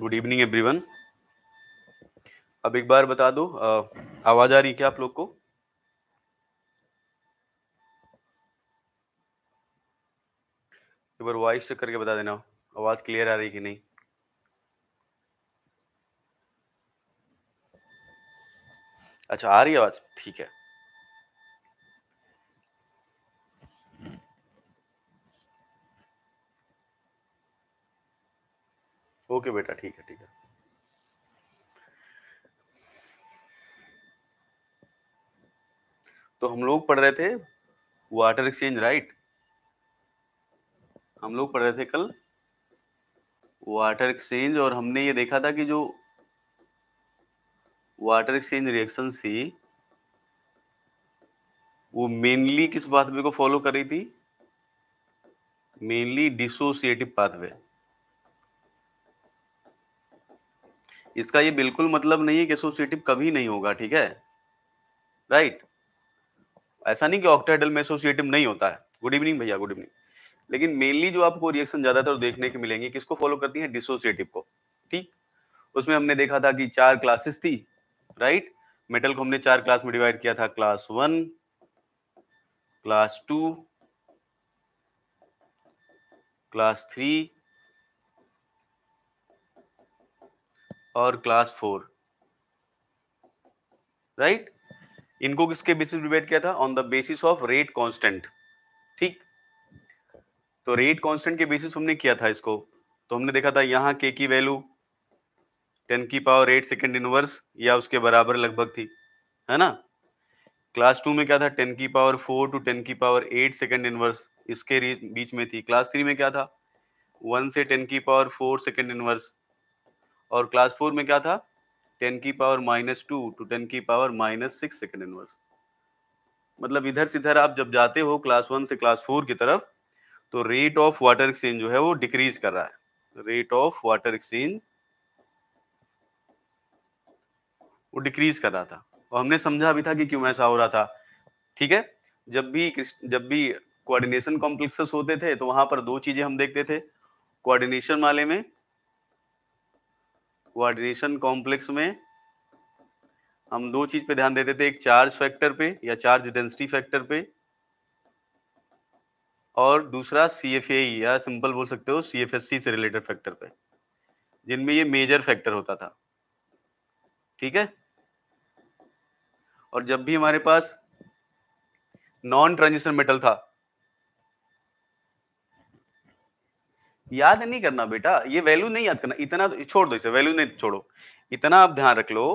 Good evening everyone अब एक बार बता दो आवाज आ रही क्या आप लोग को एक बार वॉइस चेक करके बता देना आवाज क्लियर आ रही कि नहीं अच्छा आ रही आवाज ठीक है ओके बेटा ठीक है ठीक है तो हम लोग पढ़ रहे थे वाटर एक्सचेंज राइट हम लोग पढ़ रहे थे कल वाटर एक्सचेंज और हमने ये देखा था कि जो वाटर एक्सचेंज रिएक्शन थी वो मेनली किस पाथवे को फॉलो कर रही थी मेनली डिसोसिएटिव पाथवे इसका ये बिल्कुल मतलब नहीं है कि एसोसिएटिव कभी नहीं होगा ठीक है राइट right? ऐसा नहीं कि ऑक्टाइडल में एसोसिएटिव नहीं होता है गुड इवनिंग भैया गुड इवनिंग लेकिन मेनली जो आपको रिएक्शन ज्यादातर देखने के मिलेंगे किसको फॉलो करती है डिसोसिएटिव को ठीक उसमें हमने देखा था कि चार क्लासेस थी राइट मेटल को हमने चार क्लास में डिवाइड किया था class one class two class three और क्लास फोर राइट इनको किसके बेसिस डिबेट किया था on the basis of rate constant ठीक तो रेट कांस्टेंट के बेसिस हमने किया था इसको तो हमने देखा था यहां के की वैल्यू टेन की पावर एट सेकेंड इनवर्स या उसके बराबर लगभग थी है ना क्लास टू में क्या था टेन की पावर फोर टू टेन की पावर एट सेकेंड इनवर्स इसके बीच में थी क्लास थ्री में क्या था वन से टेन की पावर फोर सेकेंड इनवर्स और क्लास फोर में क्या था टेन की power minus two to ten की power minus six second inverse मतलब इधर से इधर आप जब जाते हो क्लास वन से क्लास फोर की तरफ तो रेट ऑफ वाटर एक्सचेंज जो है वो डिक्रीज कर रहा है रेट ऑफ वाटर एक्सचेंज वो डिक्रीज कर रहा था और हमने समझा भी था कि क्यों ऐसा हो रहा था ठीक है जब भी जब भी कोऑर्डिनेशन कॉम्प्लेक्सेस होते थे तो वहां पर दो चीजें हम देखते थे कोऑर्डिनेशन वाले में कोऑर्डिनेशन कॉम्प्लेक्स में हम दो चीज पे ध्यान देते थे एक चार्ज फैक्टर पे या चार्ज डेंसिटी फैक्टर पे और दूसरा सी एफ ए या सिंपल बोल सकते हो सी एफ एस सी से रिलेटेड फैक्टर पे जिनमें ये मेजर फैक्टर होता था ठीक है और जब भी हमारे पास नॉन ट्रांजिशन मेटल था याद नहीं करना बेटा ये वैल्यू नहीं याद करना इतना तो, छोड़ दो इसे वैल्यू नहीं छोड़ो इतना आप ध्यान रख लो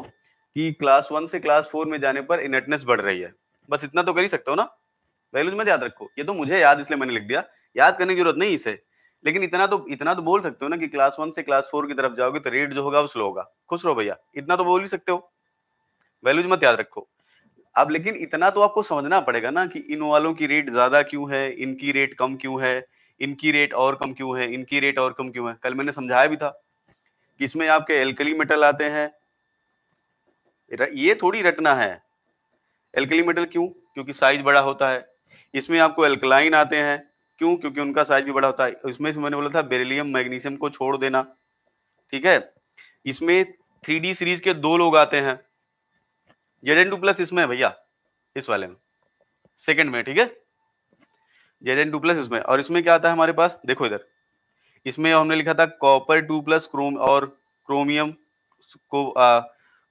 कि क्लास वन से क्लास फोर में जाने पर इनटनेस बढ़ रही है बस इतना तो कर ही सकते हो ना वैल्यूज मत याद रखो ये तो मुझे याद इसलिए मैंने लिख दिया याद करने की जरूरत नहीं इसे लेकिन इतना तो इतना तो बोल सकते हो ना कि क्लास वन से क्लास फोर की तरफ जाओगे तो रेट जो होगा वो स्लो होगा खुश रहो भैया इतना तो बोल ही सकते हो वैल्यूज मत याद रखो अब लेकिन इतना तो आपको समझना पड़ेगा ना कि इन वालों की रेट ज्यादा क्यों है इनकी रेट कम क्यों है इनकी रेट और कम क्यों है इनकी रेट और कम क्यों है कल मैंने समझाया भी था कि इसमें आपके एल्कली मेटल आते हैं ये थोड़ी रटना है एल्कली मेटल क्यों क्योंकि साइज बड़ा होता है इसमें आपको एल्कलाइन आते हैं क्यों क्योंकि उनका साइज भी बड़ा होता है इसमें से मैंने बोला था बेरिलियम मैग्नीशियम को छोड़ देना ठीक है इसमें थ्री सीरीज के दो लोग आते हैं जेड एन टू प्लस इसमें है भैया इस वाले में सेकेंड में ठीक है जेड एन टू प्लस इसमें और इसमें क्या आता है हमारे पास देखो इधर इसमें हमने लिखा था कॉपर टू प्लस क्रोम और क्रोमियम को आ,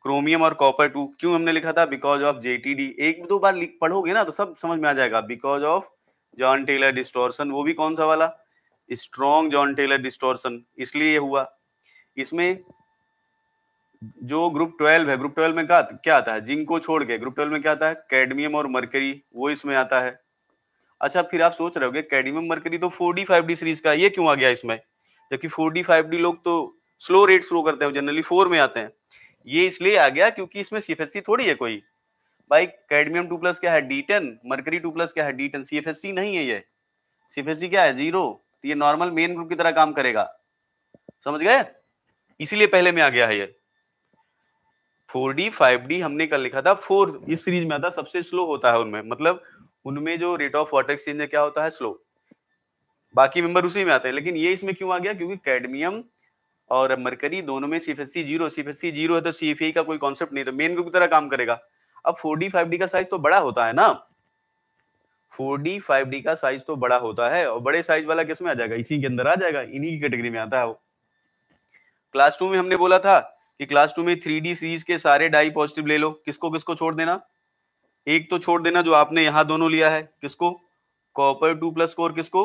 क्रोमियम और कॉपर टू क्यों हमने लिखा था बिकॉज ऑफ जेटीडी एक दो बार पढ़ोगे ना तो सब समझ में आ जाएगा because of Jahn Teller distortion वो भी कौन सा वाला स्ट्रॉन्ग जॉन टेलर डिस्टोर्सन इसलिए हुआ इसमें जो ग्रुप ट्वेल्व है ग्रुप ट्वेल्व में क्या क्या आता है जिंक को छोड़ के ग्रुप ट्वेल्व में क्या आता है कैडमियम और मरकरी वो इसमें आता है अच्छा फिर आप सोच रहे हो कैडमियम मरकरी तो four D five D series का ये क्यों आ गया इसमें जबकि फोर डी फाइव डी लोग तो स्लो रेट स्लो करते हैं जनरली फोर में आते हैं ये इसलिए आ गया क्योंकि इसमें सी थोड़ी है कोई भाई कैडमियम टू प्लस क्या है D ten mercury two plus क्या है डी टेन सी नहीं है ये सी क्या है जीरो तो ये नॉर्मल मेन ग्रुप की तरह काम करेगा समझ गए इसीलिए पहले में आ गया है ये 4D, 5D हमने कल लिखा था फोर इस सीरीज में आता सबसे स्लो होता है उनमें मतलब उनमें जो रेट ऑफ वाटर एक्सचेंज है क्या होता है स्लो बाकी मेंबर उसी में आते हैं लेकिन ये इसमें क्यों आ गया क्योंकि कैडमियम और मरकरी दोनों में सीफएससी जीरो सीफएससी जीरो है तो सीएफई का कोई कॉन्सेप्ट नहीं तो मेन ग्रुप की तरह काम करेगा अब फोर डी फाइव डी का साइज तो बड़ा होता है ना फोर डी फाइव डी का साइज तो बड़ा होता है और बड़े साइज वाला किसमें आ जाएगा इसी के अंदर आ जाएगा इन्हीं की कैटेगरी में आता है वो क्लास टू में हमने बोला था कि क्लास टू में थ्री सीरीज के सारे डाई पॉजिटिव ले लो किसको किसको छोड़ देना एक तो छोड़ देना जो आपने यहाँ दोनों लिया है किसको कॉपर टू प्लस कोर किसको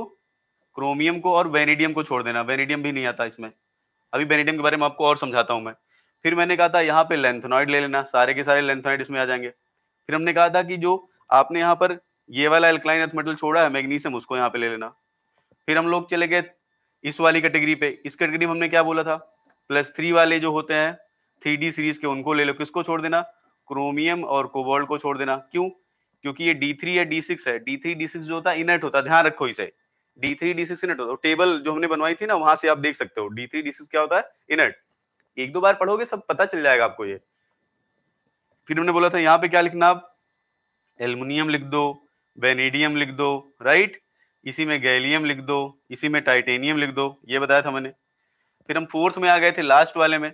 क्रोमियम को और वेनेडियम को छोड़ देना वेनेडियम भी नहीं आता इसमें अभी वेनेडियम के बारे में आपको और समझाता हूं मैं फिर मैंने कहा था यहाँ पे लेंथनॉइड ले लेना सारे के सारे लेंथनॉइड इसमें आ जाएंगे फिर हमने कहा था कि जो आपने यहाँ पर ये वाला एल्कलाइन अर्थ मेटल छोड़ा है मैग्नीशियम उसको यहाँ पे ले लेना फिर हम लोग चले गए इस वाली कैटेगरी पे इस कैटेगरी में हमने क्या बोला था प्लस थ्री वाले जो होते हैं थ्री सीरीज के उनको ले लो किसको छोड़ देना क्रोमियम और कोबोल्ट को छोड़ देना क्यों क्योंकि ये डी थ्री या डी सिक्स है डी थ्री डी सिक्स जो होता है इनट होता है ध्यान रखो इसे D three D six inert होता है टेबल जो हमने बनवाई थी ना वहां से आप देख सकते हो डी थ्री डी सिक्स क्या होता है इनट एक दो बार पढ़ोगे सब पता चल जाएगा आपको ये फिर हमने बोला था यहाँ पे क्या लिखना आप एल्यूमिनियम लिख दो वेनेडियम लिख दो राइट इसी में गैलियम लिख दो इसी में टाइटेनियम लिख दो ये बताया था मैंने फिर हम फोर्थ में आ गए थे लास्ट वाले में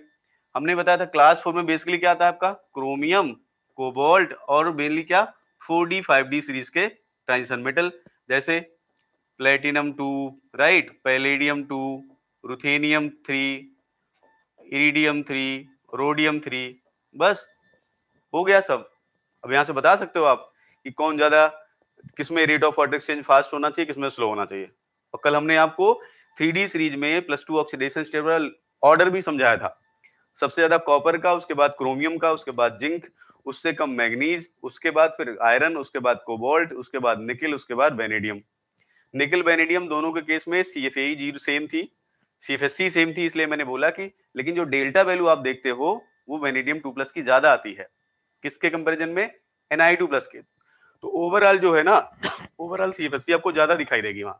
हमने बताया था क्लास फोर में बेसिकली क्या आता है आपका क्रोमियम कोबोल्ट और मेनली क्या four D five D series के ट्रांजिशन मेटल जैसे platinum two right palladium two ruthenium three iridium three rhodium three बस हो गया सब अब यहां से बता सकते हो आप कि कौन ज़्यादा किसमें rate of water exchange fast होना चाहिए किसमें स्लो होना चाहिए और कल हमने आपको थ्री सीरीज में plus two oxidation stable order भी समझाया था सबसे ज्यादा कॉपर का उसके बाद क्रोमियम का उसके बाद जिंक उससे कम मैग्नीज उसके बाद फिर आयरन उसके बाद कोबोल्ट उसके बाद निकिल उसके बाद बेनेडियम निकिल बेनेडियम दोनों के केस में C F A zero same थी C F S C same थी इसलिए मैंने बोला कि लेकिन जो डेल्टा वैल्यू आप देखते हो वो बेनेडियम टू प्लस की ज्यादा आती है किसके कंपेरिजन में एन आई टू प्लस के तो ओवरऑल जो है ना overall C F S C आपको ज्यादा दिखाई देगी वहां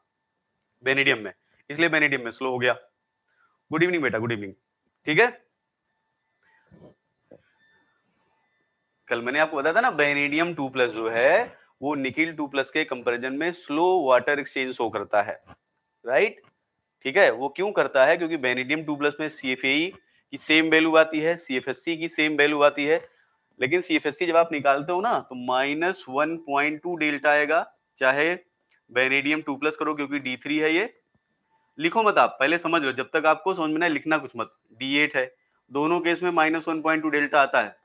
बेनेडियम में इसलिए बेनेडियम में स्लो हो गया गुड इवनिंग बेटा गुड इवनिंग ठीक है कल मैंने आपको बताया था ना बेनेडियम टू प्लस जो है वो निकिल टू प्लस के कंपेरिजन में स्लो वाटर एक्सचेंज शो करता है राइट ठीक है वो क्यों करता है क्योंकि बेनेडियम टू प्लस में सी e की सेम वैल्यू आती है सी की सेम वैल्यू आती है लेकिन सी जब आप निकालते हो ना तो minus one point two delta आएगा चाहे बेनेडियम टू प्लस करो क्योंकि डी थ्री है ये लिखो मत आप पहले समझ लो जब तक आपको समझ में ना लिखना कुछ मत डी एट है दोनों केस में minus one point two delta आता है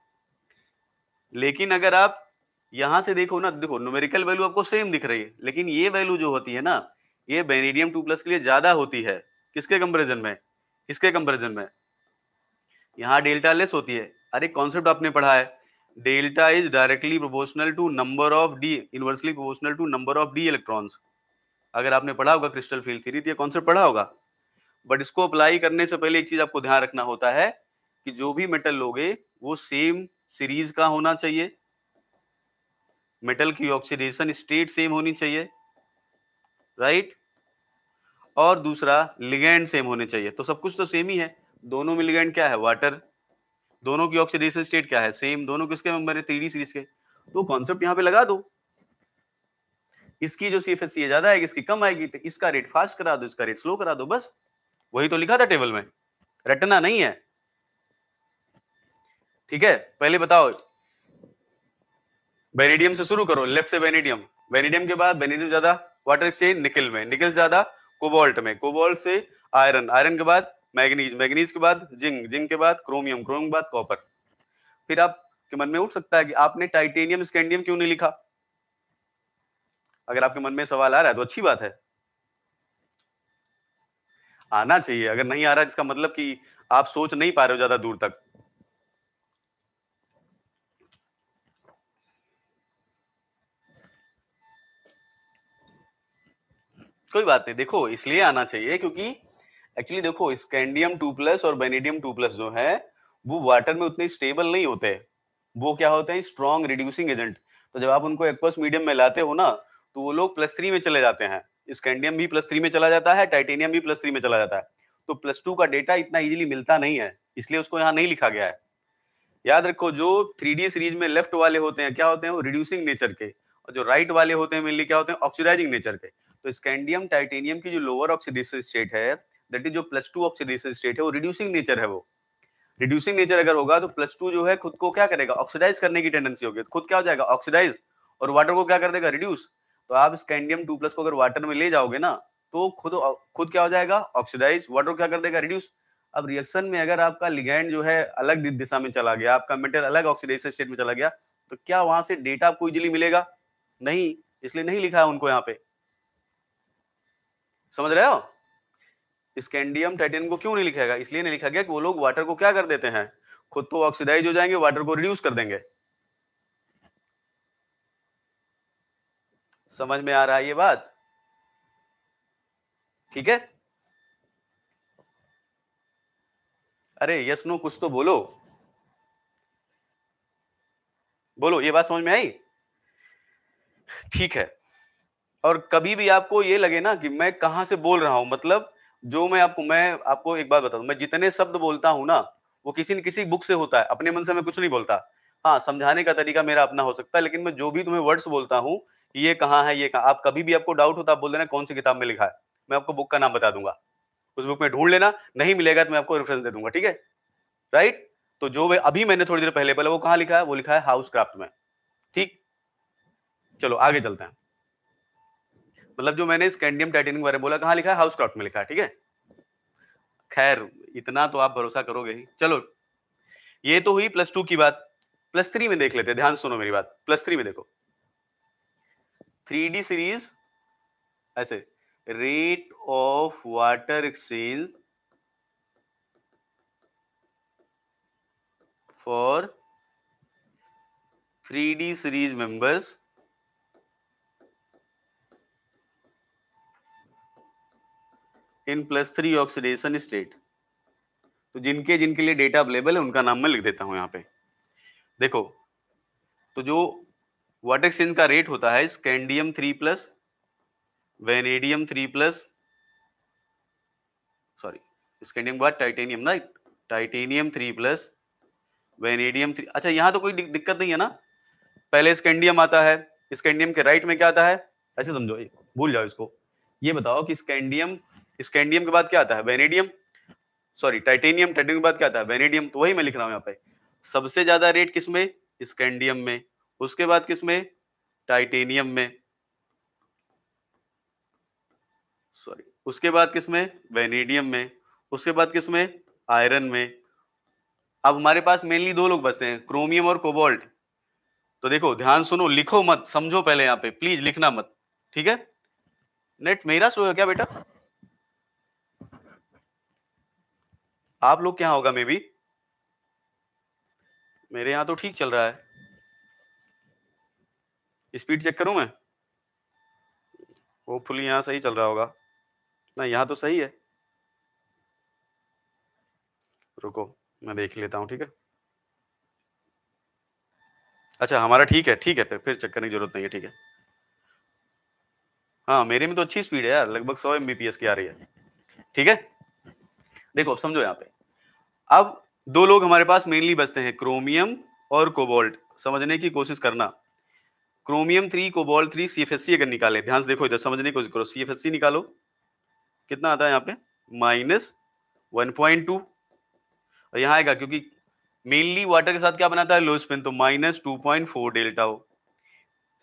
लेकिन अगर आप यहां से देखो ना देखो न्यूमेरिकल वैल्यू आपको सेम दिख रही है लेकिन ये वैल्यू जो होती है ना ये बेनेडियम टू प्लस के लिए ज्यादा होती है किसके कंपेरिजन में इसके कंपेरिजन में यहाँ डेल्टा लेस होती है अरे कॉन्सेप्ट आपने पढ़ा है delta is directly proportional to number of D inversely proportional to number of D electrons अगर आपने पढ़ा होगा क्रिस्टल फील्ड थी तो ये कॉन्सेप्ट पढ़ा होगा बट इसको अप्लाई करने से पहले एक चीज आपको ध्यान रखना होता है कि जो भी मेटल लोगे वो सेम सीरीज का होना चाहिए मेटल की ऑक्सीडेशन स्टेट सेम होनी चाहिए राइट और दूसरा लिगेंड सेम होने चाहिए तो सब कुछ तो सेम ही है दोनों में लिगेंड क्या है वाटर दोनों की ऑक्सीडेशन स्टेट क्या है सेम दोनों किसके मेंबर है थ्री सीरीज के तो कॉन्सेप्ट यहां पे लगा दो इसकी जो सी ज्यादा आएगी इसकी कम आएगी तो इसका रेट फास्ट करा दो इसका रेट स्लो करा दो बस वही तो लिखा था टेबल में रटना नहीं है ठीक है पहले बताओ वेनेडियम से शुरू करो लेफ्ट से वेनेडियम वेनेडियम के बाद वेनेडियम ज्यादा वाटर एक्सचेंज निकल में निकल ज्यादा कोबोल्ट में कोबोल्ट से आयरन आयरन के बाद मैग्नीज मैग्नीज के बाद जिंक जिंक के बाद क्रोमियम क्रोमियम के बाद कॉपर फिर आपके मन में उठ सकता है कि आपने टाइटेनियम स्कैंडियम क्यों नहीं लिखा अगर आपके मन में सवाल आ रहा है तो अच्छी बात है आना चाहिए अगर नहीं आ रहा है इसका मतलब कि आप सोच नहीं पा रहे हो ज्यादा दूर तक कोई बात नहीं देखो इसलिए आना चाहिए क्योंकि एक्चुअली देखो स्कैंडियम टू प्लस और बेनेडियम टू प्लस जो है वो वाटर में उतने स्टेबल नहीं होते वो क्या होते हैं स्ट्रॉन्ग रिड्यूसिंग एजेंट तो जब आप उनको एक्वस मीडियम में लाते हो ना तो वो लोग प्लस थ्री में चले जाते हैं स्कैंडियम भी प्लस थ्री में चला जाता है टाइटेनियम भी प्लस थ्री में चला जाता है तो प्लस टू का डेटा इतना इजीली मिलता नहीं है इसलिए उसको यहाँ नहीं लिखा गया है याद रखो जो थ्री सीरीज में लेफ्ट वाले होते हैं क्या होते हैं वो रिड्यूसिंग नेचर के और जो राइट वाले होते हैं मेनली क्या होते हैं ऑक्सीडाइजिंग नेचर के तो स्कैंडियम टाइटेनियम की जो लोअर ऑक्सीडेशन स्टेट है दैट इज जो प्लस टू ऑक्सीडेशन स्टेट है वो रिड्यूसिंग नेचर है वो रिड्यूसिंग नेचर अगर होगा तो प्लस टू जो है खुद को क्या करेगा ऑक्सीडाइज करने की टेंडेंसी होगी तो खुद क्या हो जाएगा ऑक्सीडाइज और वाटर को क्या कर देगा रिड्यूस तो आप स्कैंडियम टू प्लस को अगर वाटर में ले जाओगे ना तो खुद खुद क्या हो जाएगा ऑक्सीडाइज वाटर क्या कर देगा रिड्यूस अब रिएक्शन में अगर आपका लिगैंड जो है अलग दिशा में चला गया आपका मेटेरियल अलग ऑक्सीडेशन स्टेट में चला गया तो क्या वहां से डेटा आपको इजिली मिलेगा नहीं इसलिए नहीं लिखा है उनको यहाँ पे समझ रहे हो स्कैंडियम टाइटेनियम को क्यों नहीं लिखा गया इसलिए नहीं लिखा गया कि वो लोग वाटर को क्या कर देते हैं खुद तो ऑक्सीडाइज हो जाएंगे वाटर को रिड्यूस कर देंगे समझ में आ रहा है ये बात ठीक है अरे यस नो कुछ तो बोलो बोलो ये बात समझ में आई ठीक है और कभी भी आपको ये लगे ना कि मैं कहाँ से बोल रहा हूँ मतलब जो मैं आपको मैं आपको एक बात दू मैं जितने शब्द बोलता हूँ ना वो किसी न किसी बुक से होता है अपने मन से मैं कुछ नहीं बोलता हाँ समझाने का तरीका मेरा अपना हो सकता है लेकिन मैं जो भी तुम्हें वर्ड्स बोलता हूँ ये कहाँ है ये कहाँ आप कभी भी आपको डाउट होता आप बोल देना कौन सी किताब में लिखा है मैं आपको बुक का नाम बता दूंगा उस बुक में ढूंढ लेना नहीं मिलेगा तो मैं आपको रेफरेंस दे दूंगा ठीक है राइट तो जो मैं अभी मैंने थोड़ी देर पहले पहले वो कहाँ लिखा है वो लिखा है हाउस क्राफ्ट में ठीक चलो आगे चलते हैं मतलब जो मैंने स्कैंडियम टाइटेनियम के बारे में बोला कहाँ लिखा है हाउस क्राफ्ट में लिखा है ठीक है खैर इतना तो आप भरोसा करोगे ही चलो ये तो हुई प्लस टू की बात प्लस थ्री में देख लेते ध्यान सुनो मेरी बात प्लस थ्री में देखो थ्री सीरीज ऐसे rate of water exchange for three series members in plus three oxidation state तो जिनके जिनके लिए डेटा अवेलेबल है उनका नाम मैं लिख देता हूं यहाँ पे देखो तो जो वाटर एक्सचेंज का रेट होता है scandium three plus vanadium three plus sorry scandium बाद टाइटेनियम ना titanium three plus vanadium three अच्छा यहां तो कोई दिक्कत नहीं है ना पहले स्कैंडियम आता है स्कैंडियम के राइट में क्या आता है ऐसे समझो भूल जाओ इसको ये बताओ कि स्कैंडियम स्कैंडियम के बाद क्या आता है वेनेडियम सॉरी टाइटेनियम टाइटेनियम के बाद क्या आता है वेनेडियम तो वही मैं लिख रहा हूँ यहाँ पे सबसे ज्यादा रेट किस में स्कैंडियम में उसके बाद किस में टाइटेनियम में सॉरी उसके बाद किस में वेनेडियम में उसके बाद किस में आयरन में अब हमारे पास मेनली दो लोग बचते हैं क्रोमियम और कोबोल्ट तो देखो ध्यान सुनो लिखो मत समझो पहले यहाँ पे प्लीज लिखना मत ठीक है नेट मेरा सो क्या बेटा आप लोग क्या होगा मे बी मेरे यहां तो ठीक चल रहा है स्पीड चेक करूं मैं फुल यहां सही चल रहा होगा ना यहां तो सही है रुको मैं देख लेता हूं ठीक है अच्छा हमारा ठीक है ठीक है फिर फिर चेक करने की जरूरत नहीं है ठीक है हाँ मेरे में तो अच्छी स्पीड है यार लगभग सौ एम की आ रही है ठीक है देखो अब समझो यहाँ पे अब दो लोग हमारे पास मेनली बचते हैं क्रोमियम और कोबोल्ट समझने की कोशिश करना chromium three cobalt three C F S C अगर निकाले ध्यान से देखो इधर समझने की कोशिश करो सी एफ एस सी निकालो कितना आता है यहाँ पे माइनस वन पॉइंट टू और यहाँ आएगा क्योंकि मेनली वाटर के साथ क्या बनाता है लो स्पिन तो minus two point four delta हो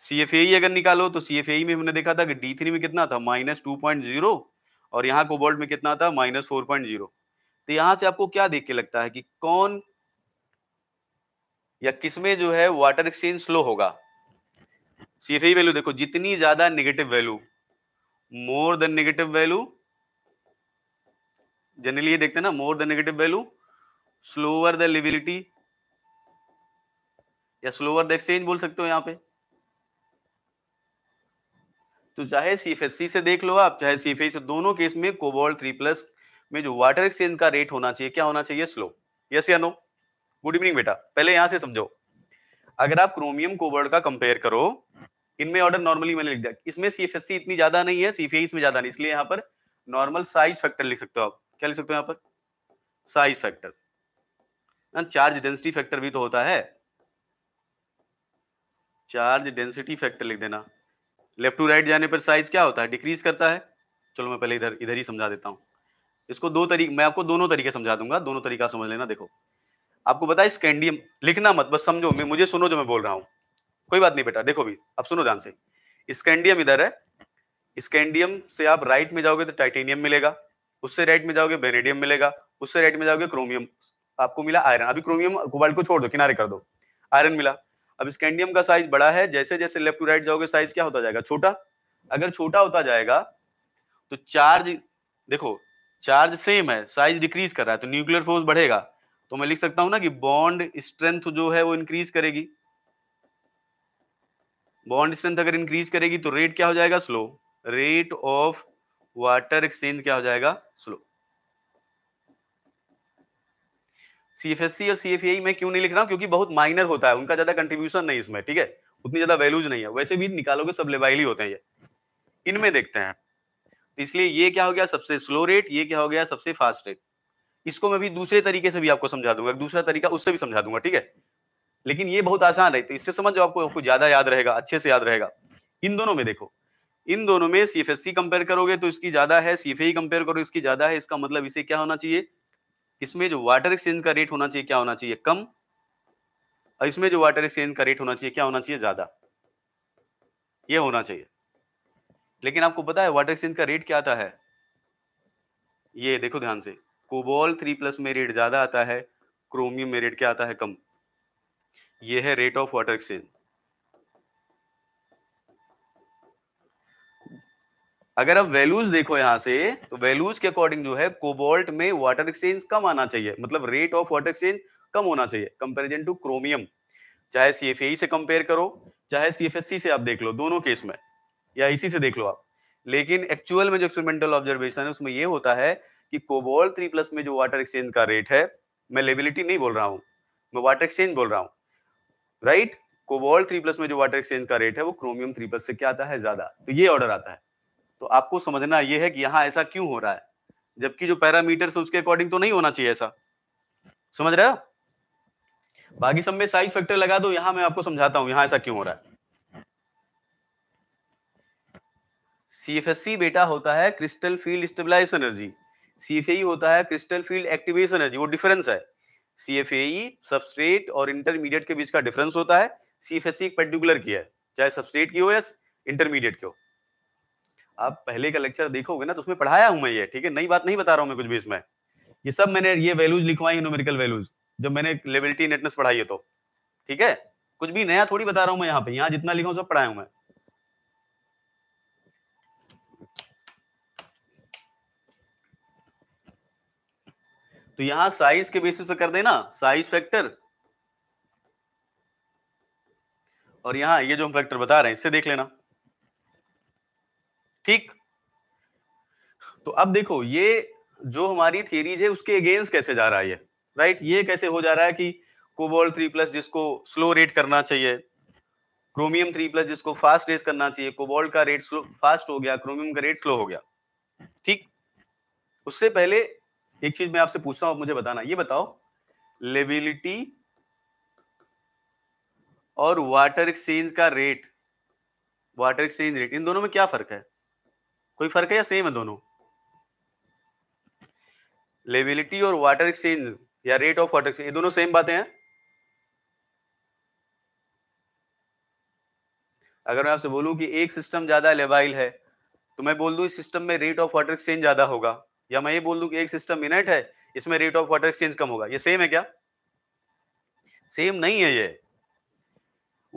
सी एफ ए अगर निकालो तो सी एफ ए में हमने देखा था कि डी थ्री में कितना था माइनस टू पॉइंट जीरो और यहाँ कोबोल्ट में कितना था माइनस फोर पॉइंट जीरो तो यहां से आपको क्या देख के लगता है कि कौन या किसमें जो है वाटर एक्सचेंज स्लो होगा सीएफआई वैल्यू देखो जितनी ज्यादा negative value more than negative value generally ये देखते ना more the negative value slower the lability या स्लोअर द एक्सचेंज बोल सकते हो यहां पे तो चाहे सीफे से देख लो आप चाहे सीफे से दोनों केस में कोबॉल थ्री प्लस में जो वाटर एक्सचेंज का रेट होना चाहिए क्या होना चाहिए स्लो यस या नो गुड इवनिंग बेटा पहले यहां से समझो अगर आप क्रोमियम कोबर्ड का कंपेयर करो इनमें ऑर्डर नॉर्मली मैंने लिख दिया इसमें सीएफएससी इतनी ज्यादा नहीं है सीफीआई इसमें ज्यादा नहीं इसलिए यहां पर नॉर्मल साइज फैक्टर लिख सकते हो आप क्या लिख सकते हो यहाँ पर size factor charge density factor भी तो होता है चार्ज डेंसिटी फैक्टर लिख देना लेफ्ट टू राइट जाने पर साइज क्या होता है डिक्रीज करता है चलो मैं पहले इधर इधर ही समझा देता हूँ इसको दो तरीके मैं आपको दोनों तरीके समझा दूंगा दोनों तरीका समझ लेना देखो आपको पता है स्कैंडियम लिखना मत बस समझो मैं मुझे सुनो जो मैं बोल रहा हूँ कोई बात नहीं बेटा देखो भी अब सुनो ध्यान से स्कैंडियम इधर है स्कैंडियम से आप राइट में जाओगे तो टाइटेनियम मिलेगा उससे राइट में जाओगे बेनेडियम मिलेगा उससे राइट में जाओगे क्रोमियम आपको मिला आयरन अभी क्रोमियम कोबाल्ट को छोड़ दो किनारे कर दो आयरन मिला अब स्कैंडियम का साइज बड़ा है जैसे जैसे लेफ्ट टू राइट जाओगे साइज क्या होता जाएगा छोटा अगर छोटा होता जाएगा तो चार्ज देखो चार्ज सेम है साइज डिक्रीज कर रहा है तो न्यूक्लियर फोर्स बढ़ेगा तो मैं लिख सकता हूं ना कि बॉन्ड स्ट्रेंथ जो है वो इंक्रीज करेगी बॉन्ड स्ट्रेंथ अगर इंक्रीज करेगी तो रेट क्या हो जाएगा slow rate of water exchange क्या हो जाएगा स्लो सीएफएससी और सीएफआई e में क्यों नहीं लिख रहा हूं क्योंकि बहुत माइनर होता है उनका ज्यादा कंट्रीब्यूशन नहीं इसमें ठीक है उतनी ज्यादा वैल्यूज नहीं है वैसे भी निकालोगे सब लेवाइल ही होते हैं ये इनमें देखते हैं इसलिए ये क्या हो गया सबसे स्लो रेट ये क्या हो गया सबसे फास्ट रेट इसको मैं भी दूसरे तरीके से भी आपको समझा दूंगा दूसरा तरीका उससे भी समझा दूंगा ठीक है लेकिन ये बहुत आसान है तो इससे समझ आपको आपको ज्यादा याद रहेगा अच्छे से याद रहेगा इन दोनों में देखो इन दोनों में C F S C compare करोगे तो इसकी ज्यादा है सी एफ कंपेयर करो इसकी ज्यादा है इसका मतलब इसे क्या होना चाहिए इसमें जो वाटर एक्सचेंज का रेट होना चाहिए क्या होना चाहिए कम और इसमें जो वाटर एक्सचेंज का रेट होना चाहिए क्या होना चाहिए ज्यादा ये होना चाहिए लेकिन आपको पता है वाटर एक्सचेंज का रेट क्या आता है ये देखो ध्यान से कोबोल थ्री प्लस में रेट ज़्यादा आता है क्रोमियम में रेट क्या आता है कम ये है रेट ऑफ वाटर एक्सचेंज अगर आप वैल्यूज देखो यहां से तो वैल्यूज के अकॉर्डिंग जो है कोबोल्ट में वाटर एक्सचेंज कम आना चाहिए मतलब रेट ऑफ वाटर एक्सचेंज कम होना चाहिए कंपेरिजन टू क्रोमियम चाहे सी e से कंपेयर करो चाहे सी से आप देख लो दोनों केस में या इसी से देख लो आप लेकिन एक्चुअल में जो एक्सपेरिमेंटल ऑब्जर्वेशन है उसमें ये होता है कि कोबोल थ्री प्लस में जो वाटर एक्सचेंज का रेट है मैं लेबिलिटी नहीं बोल रहा हूँ मैं वाटर एक्सचेंज बोल रहा हूँ राइट कोबोल थ्री प्लस में जो वाटर एक्सचेंज का रेट है वो क्रोमियम थ्री प्लस से क्या आता है ज्यादा तो ये ऑर्डर आता है तो आपको समझना यह है कि यहाँ ऐसा क्यों हो रहा है जबकि जो पैरामीटर उसके अकॉर्डिंग तो नहीं होना चाहिए ऐसा समझ रहे हो बाकी सब में साइज फैक्टर लगा दो यहाँ मैं आपको समझाता हूँ यहाँ ऐसा क्यों हो रहा है सी बेटा होता है crystal field stabilize energy C होता है क्रिस्टल फील्ड एक्टिवेशन एनर्जी वो डिफरेंस है सी सबस्ट्रेट e और इंटरमीडिएट के बीच का डिफरेंस होता है सी एफ एक पर्टिकुलर की है चाहे सबस्ट्रेट की हो या इंटरमीडिएट की हो आप पहले का लेक्चर देखोगे ना तो उसमें पढ़ाया हूं मैं ये ठीक है नई बात नहीं बता रहा हूं मैं कुछ भी इसमें ये सब मैंने ये वैल्यूज लिखवाई न्यूमेरिकल वैल्यूज जब मैंने लेबिलिटी नेटनेस पढ़ाई है तो ठीक है कुछ भी नया थोड़ी बता रहा हूं मैं यहाँ पे यहाँ जितना लिखा हूँ सब पढ़ाया हूँ मैं तो यहां साइज के बेसिस पे कर देना साइज फैक्टर और यहां ये जो हम फैक्टर बता रहे हैं इससे देख लेना ठीक तो अब देखो ये जो हमारी थियरीज है उसके अगेंस्ट कैसे जा रहा है ये राइट ये कैसे हो जा रहा है कि कोबोल थ्री प्लस जिसको स्लो रेट करना चाहिए क्रोमियम थ्री प्लस जिसको फास्ट रेस करना चाहिए कोबोल का रेट स्लो फास्ट हो गया क्रोमियम का रेट स्लो हो गया ठीक उससे पहले एक चीज मैं आपसे पूछता हूं आप मुझे बताना ये बताओ लेबिलिटी और वाटर एक्सचेंज का रेट वाटर एक्सचेंज रेट इन दोनों में क्या फर्क है कोई फर्क है या सेम है दोनों लेबिलिटी और वाटर एक्सचेंज या रेट ऑफ वाटर एक्सचेंज ये दोनों सेम बातें हैं अगर मैं आपसे बोलूं कि एक सिस्टम ज्यादा लेबाइल है तो मैं बोल दूं इस सिस्टम में रेट ऑफ वाटर एक्सचेंज ज्यादा होगा या मैं ये बोल दूं कि एक सिस्टम मिनट है इसमें रेट ऑफ वाटर एक्सचेंज कम होगा ये सेम है क्या सेम नहीं है ये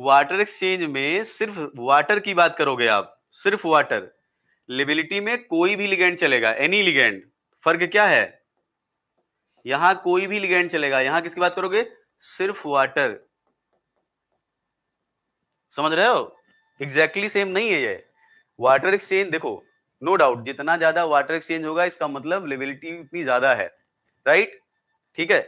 वाटर एक्सचेंज में सिर्फ वाटर की बात करोगे आप सिर्फ वाटर लेबिलिटी में कोई भी लिगेंड चलेगा एनी लिगेंड फर्क क्या है यहां कोई भी लिगेंड चलेगा यहां किसकी बात करोगे सिर्फ वाटर समझ रहे हो एग्जैक्टली exactly सेम नहीं है ये वाटर एक्सचेंज देखो नो डाउट जितना ज्यादा वाटर एक्सचेंज होगा इसका मतलब लेबिलिटी उतनी ज्यादा है राइट ठीक है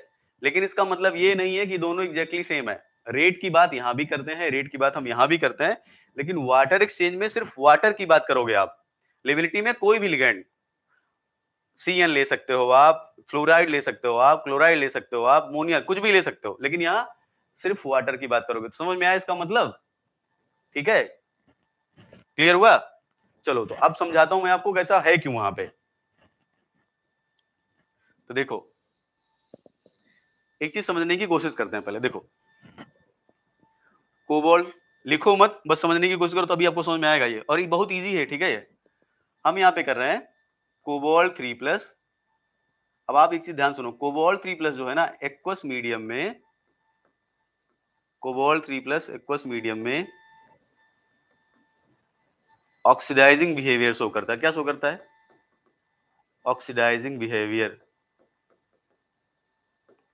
लेकिन इसका मतलब ये नहीं है कि दोनों एग्जैक्टली सेम है रेट की बात यहां भी करते हैं रेट की बात हम यहां भी करते हैं लेकिन वाटर एक्सचेंज में सिर्फ वाटर की बात करोगे आप लेबिलिटी में कोई भी लिगेंड सी एन ले सकते हो आप फ्लोराइड ले सकते हो आप क्लोराइड ले सकते हो आप मोनिया कुछ भी ले सकते हो लेकिन यहाँ सिर्फ वाटर की बात करोगे तो समझ में आया इसका मतलब ठीक है क्लियर हुआ चलो तो अब समझाता हूं मैं आपको कैसा है क्यों वहां पे तो देखो एक चीज समझने की कोशिश करते हैं पहले देखो कोबोल लिखो मत बस समझने की कोशिश करो तो अभी आपको समझ में आएगा ये और ये बहुत इजी है ठीक है ये हम यहां पे कर रहे हैं कोबोल थ्री प्लस अब आप एक चीज ध्यान सुनो कोबोल थ्री प्लस जो है ना एक्वस मीडियम में cobalt three plus aqueous medium में ऑक्सीडाइजिंग बिहेवियर शो करता है क्या शो करता है ऑक्सीडाइजिंग बिहेवियर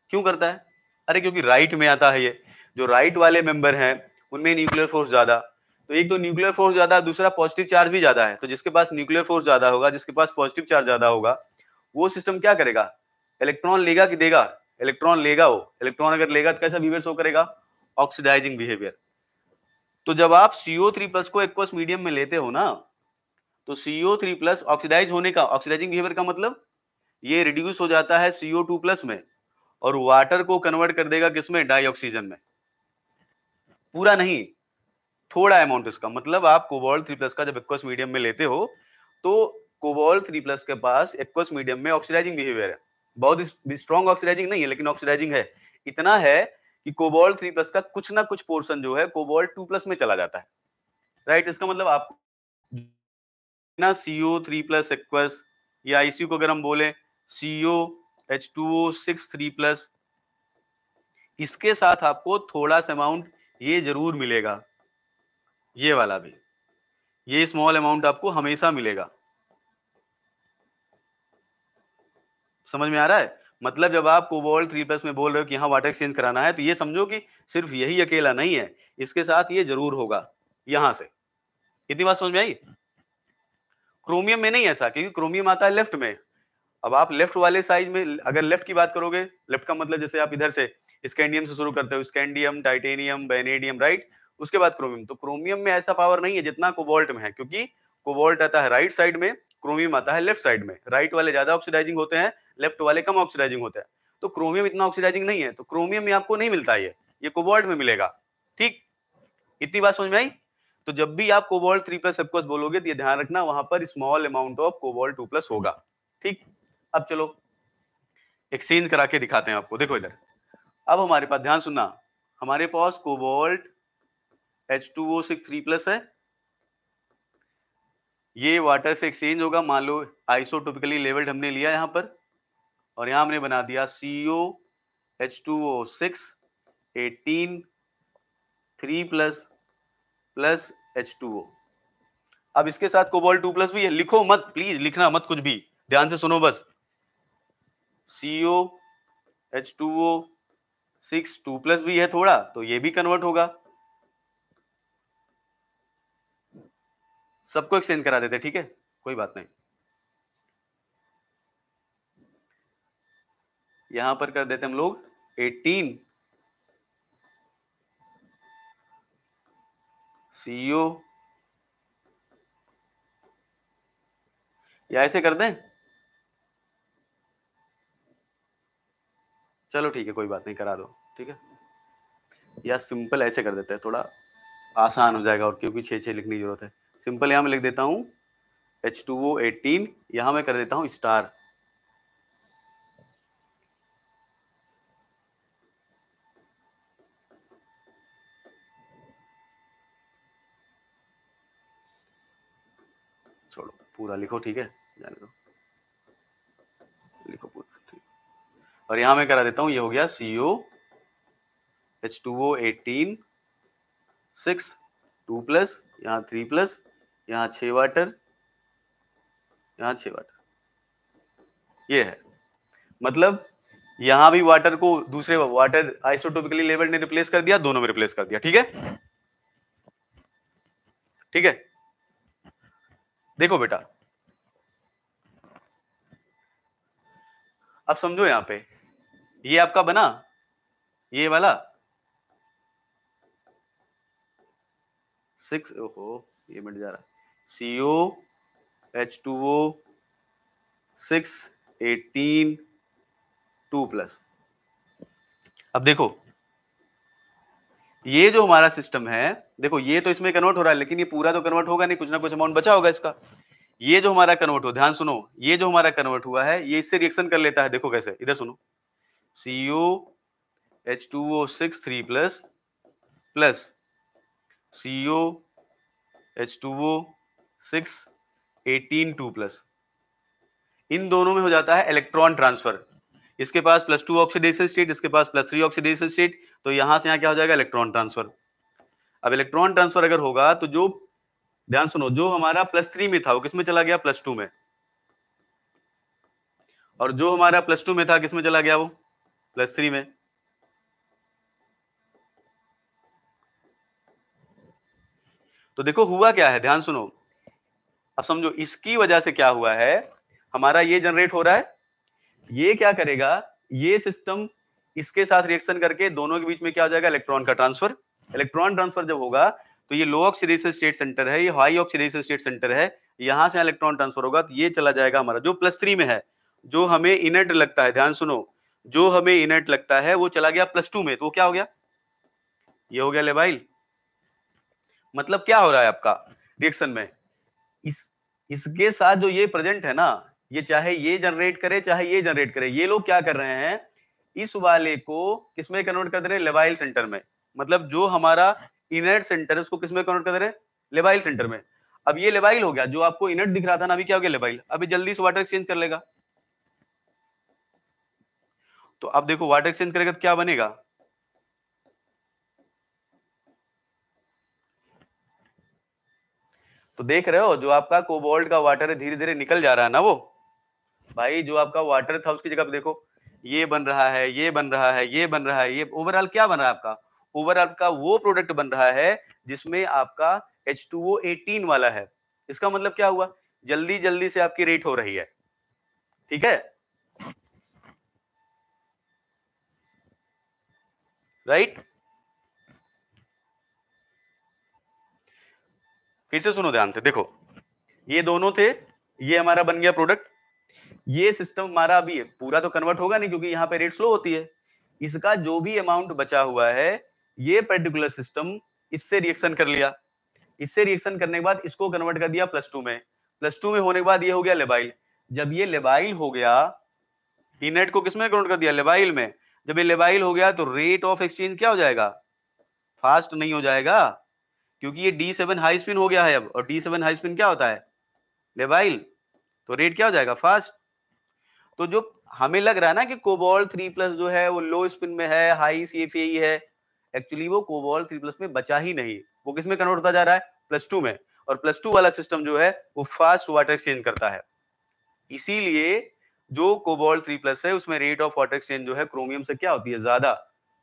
क्यों करता है अरे क्योंकि राइट right में आता है ये जो राइट right वाले मेंबर हैं उनमें न्यूक्लियर फोर्स ज्यादा तो एक तो न्यूक्लियर फोर्स ज्यादा दूसरा पॉजिटिव चार्ज भी ज्यादा है तो जिसके पास न्यूक्लियर फोर्स ज्यादा होगा जिसके पास पॉजिटिव चार्ज ज्यादा होगा वो सिस्टम क्या करेगा इलेक्ट्रॉन लेगा कि देगा इलेक्ट्रॉन लेगा वो इलेक्ट्रॉन अगर लेगा तो कैसा बिहेवियर शो करेगा ऑक्सीडाइजिंग बिहेवियर तो जब आप सीओ थ्री प्लस को एक्वस मीडियम में लेते हो ना तो सीओ थ्री प्लस ऑक्सीडाइज होने का ऑक्सीडाइजिंग बिहेवियर का मतलब ये रिड्यूस हो जाता है सीओ टू प्लस में और वाटर को कन्वर्ट कर देगा किसमें डाइऑक्सीजन में पूरा नहीं थोड़ा अमाउंट इसका मतलब आप कोबाल्ट थ्री प्लस का जब एक्वस मीडियम में लेते हो तो कोबाल्ट थ्री प्लस के पास एक्वस मीडियम में ऑक्सीडाइजिंग बिहेवियर है बहुत स्ट्रॉन्ग ऑक्सीडाइजिंग नहीं है लेकिन ऑक्सीडाइजिंग है इतना है कि कोबॉल थ्री प्लस का कुछ ना कुछ पोर्शन जो है कोबॉल टू प्लस में चला जाता है राइट इसका मतलब आप ना सीओ थ्री प्लस एक्वस या आईसीयू को अगर हम बोले CO H two O six three plus इसके साथ आपको थोड़ा सा अमाउंट ये जरूर मिलेगा ये वाला भी ये स्मॉल अमाउंट आपको हमेशा मिलेगा समझ में आ रहा है मतलब जब आप कोबोल्ट थ्री प्लस में बोल रहे हो कि यहाँ वाटर एक्सचेंज कराना है तो ये समझो कि सिर्फ यही अकेला नहीं है इसके साथ ये जरूर होगा यहां से इतनी बात समझ में आई क्रोमियम में नहीं ऐसा क्योंकि क्रोमियम आता है लेफ्ट में अब आप लेफ्ट वाले साइज में अगर लेफ्ट की बात करोगे लेफ्ट का मतलब जैसे आप इधर से स्कैंडियम से शुरू करते हो स्कैंडियम टाइटेनियम बेनेडियम राइट उसके बाद क्रोमियम तो क्रोमियम में ऐसा पावर नहीं है जितना कोबोल्ट में है क्योंकि कोबॉल्ट आता है राइट साइड में क्रोमियम आता है लेफ्ट साइड में राइट वाले ज्यादा ऑक्सीडाइजिंग होते हैं लेफ्ट वाले कम ऑक्सीडाइजिंग होते हैं तो क्रोमियम इतना ऑक्सीडाइजिंग नहीं है तो क्रोमियम में आपको नहीं मिलता ये ये कोबोल्ट में मिलेगा ठीक इतनी बात समझ में आई तो जब भी आप कोबोल्ट थ्री प्लस सबकोस बोलोगे तो ये ध्यान रखना वहां पर small amount of cobalt two plus होगा ठीक अब चलो एक्सचेंज करा के दिखाते हैं आपको देखो इधर अब हमारे पास ध्यान सुनना हमारे पास cobalt H two O six three plus है ये वाटर से एक्सचेंज होगा मान लो आइसोटोपिकली लेवल्ड हमने लिया यहां पर और यहां हमने बना दिया C O H two O six eighteen three plus plus H two O अब इसके साथ कोबॉल टू प्लस भी है लिखो मत प्लीज लिखना मत कुछ भी ध्यान से सुनो बस C O H two O six two plus भी है थोड़ा तो ये भी कन्वर्ट होगा सबको एक्सचेंज करा देते ठीक है कोई बात नहीं यहां पर कर देते हम लोग एटीन सीओ या ऐसे कर दें चलो ठीक है कोई बात नहीं करा दो ठीक है या सिंपल ऐसे कर देते हैं थोड़ा आसान हो जाएगा और क्योंकि छः छः लिखने की जरूरत है सिंपल यहाँ मैं लिख देता हूँ एच टू ओ एटीन यहाँ मैं कर देता हूँ स्टार पूरा लिखो ठीक है जाने दो लिखो पूरा ठीक और यहां मैं करा देता हूं ये हो गया C O H two O eighteen six two plus यहां थ्री प्लस यहां छ वाटर यहां छ वाटर ये है मतलब यहां भी वाटर को दूसरे वाटर आइसोटोपिकली लेवल ने रिप्लेस कर दिया दोनों में रिप्लेस कर दिया ठीक है ठीक है देखो बेटा अब समझो यहां पे ये आपका बना ये वाला सिक्स ओहो ये मिट जा रहा C O H two O six eighteen two plus अब देखो ये जो हमारा सिस्टम है देखो ये तो इसमें कन्वर्ट हो रहा है लेकिन ये पूरा तो कन्वर्ट होगा नहीं कुछ ना कुछ अमाउंट बचा होगा इसका ये जो हमारा कन्वर्ट हो ध्यान सुनो ये जो हमारा कन्वर्ट हुआ है ये इससे रिएक्शन कर लेता है देखो कैसे इधर सुनो C U H two O six three plus plus C O H two O six eighteen two plus इन दोनों में हो जाता है इलेक्ट्रॉन ट्रांसफर इसके पास प्लस टू ऑक्सीडेशन स्टेट इसके पास प्लस थ्री ऑक्सीडेशन स्टेट तो यहां से यहां क्या हो जाएगा इलेक्ट्रॉन ट्रांसफर अब इलेक्ट्रॉन ट्रांसफर अगर होगा तो जो ध्यान सुनो जो हमारा प्लस थ्री में था वो किसमें चला गया प्लस टू में और जो हमारा प्लस टू में था किसमें चला गया वो प्लस थ्री में तो देखो हुआ क्या है ध्यान सुनो अब समझो इसकी वजह से क्या हुआ है हमारा ये जनरेट हो रहा है ये क्या करेगा ये सिस्टम इसके साथ रिएक्शन करके दोनों के बीच में क्या हो जाएगा इलेक्ट्रॉन का ट्रांसफर इलेक्ट्रॉन ट्रांसफर जब होगा तो ये लो ऑक्सीडेशन स्टेट सेंटर है ये हाई ऑक्सीडेशन स्टेट सेंटर है यहाँ से इलेक्ट्रॉन ट्रांसफर होगा तो ये चला जाएगा हमारा जो प्लस थ्री में है जो हमें इनर्ट लगता है ध्यान सुनो जो हमें इनर्ट लगता है वो चला गया प्लस टू में तो क्या हो गया ये हो गया लेबाइल मतलब क्या हो रहा है आपका रिएक्शन में इस इसके साथ जो ये प्रेजेंट है ना ये चाहे ये जनरेट करे चाहे ये जनरेट करे ये लोग क्या कर रहे हैं इस वाले को किसमें कन्वर्ट कर दे रहे हैं लेवाइल सेंटर में मतलब जो हमारा इनर्ट सेंटर है उसको किसमें कन्वर्ट कर दे रहे हैं लेबाइल सेंटर में अब ये लेबाइल हो गया जो आपको इनर्ट दिख रहा था ना अभी क्या हो गया लेबाइल अभी जल्दी से वाटर एक्सचेंज कर लेगा तो अब देखो वाटर एक्सचेंज करेगा तो क्या बनेगा तो देख रहे हो जो आपका कोबोल्ट का वाटर है धीरे धीरे निकल जा रहा है ना वो भाई जो आपका वाटर था उसकी जगह देखो ये बन रहा है ये बन रहा है ये बन रहा है ये ओवरऑल क्या बन रहा है आपका ओवरऑल का वो प्रोडक्ट बन रहा है जिसमें आपका एच टू ओ एटीन वाला है इसका मतलब क्या हुआ जल्दी जल्दी से आपकी रेट हो रही है ठीक है राइट फिर से सुनो ध्यान से देखो ये दोनों थे ये हमारा बन गया प्रोडक्ट ये सिस्टम हमारा अभी पूरा तो कन्वर्ट होगा नहीं क्योंकि यहां पे रेट स्लो होती है इसका जो भी अमाउंट बचा हुआ है ये पर्टिकुलर सिस्टम इससे रिएक्शन कर लिया इससे रिएक्शन करने के बाद इसको कन्वर्ट कर दिया प्लस टू में प्लस टू में होने के बाद ये हो गया लेबाइल जब ये लेबाइल हो गया इनेट को किसमें कन्वर्ट कर दिया लेबाइल में जब ये लेबाइल हो गया तो रेट ऑफ एक्सचेंज क्या हो जाएगा फास्ट नहीं हो जाएगा क्योंकि ये डी हाई स्पिन हो गया है अब और डी हाई स्पिन क्या होता है लेबाइल तो रेट क्या हो जाएगा फास्ट तो जो हमें लग रहा है ना कि कोबॉल थ्री प्लस जो है वो लो स्पिन में है हाई सी e है एक्चुअली वो कोबॉल थ्री प्लस में बचा ही नहीं वो किस में कन्वर्ट होता जा रहा है प्लस टू में और प्लस टू वाला सिस्टम जो है वो फास्ट वाटर एक्सचेंज करता है इसीलिए जो कोबॉल थ्री प्लस है उसमें रेट ऑफ वाटर एक्सचेंज जो है क्रोमियम से क्या होती है ज्यादा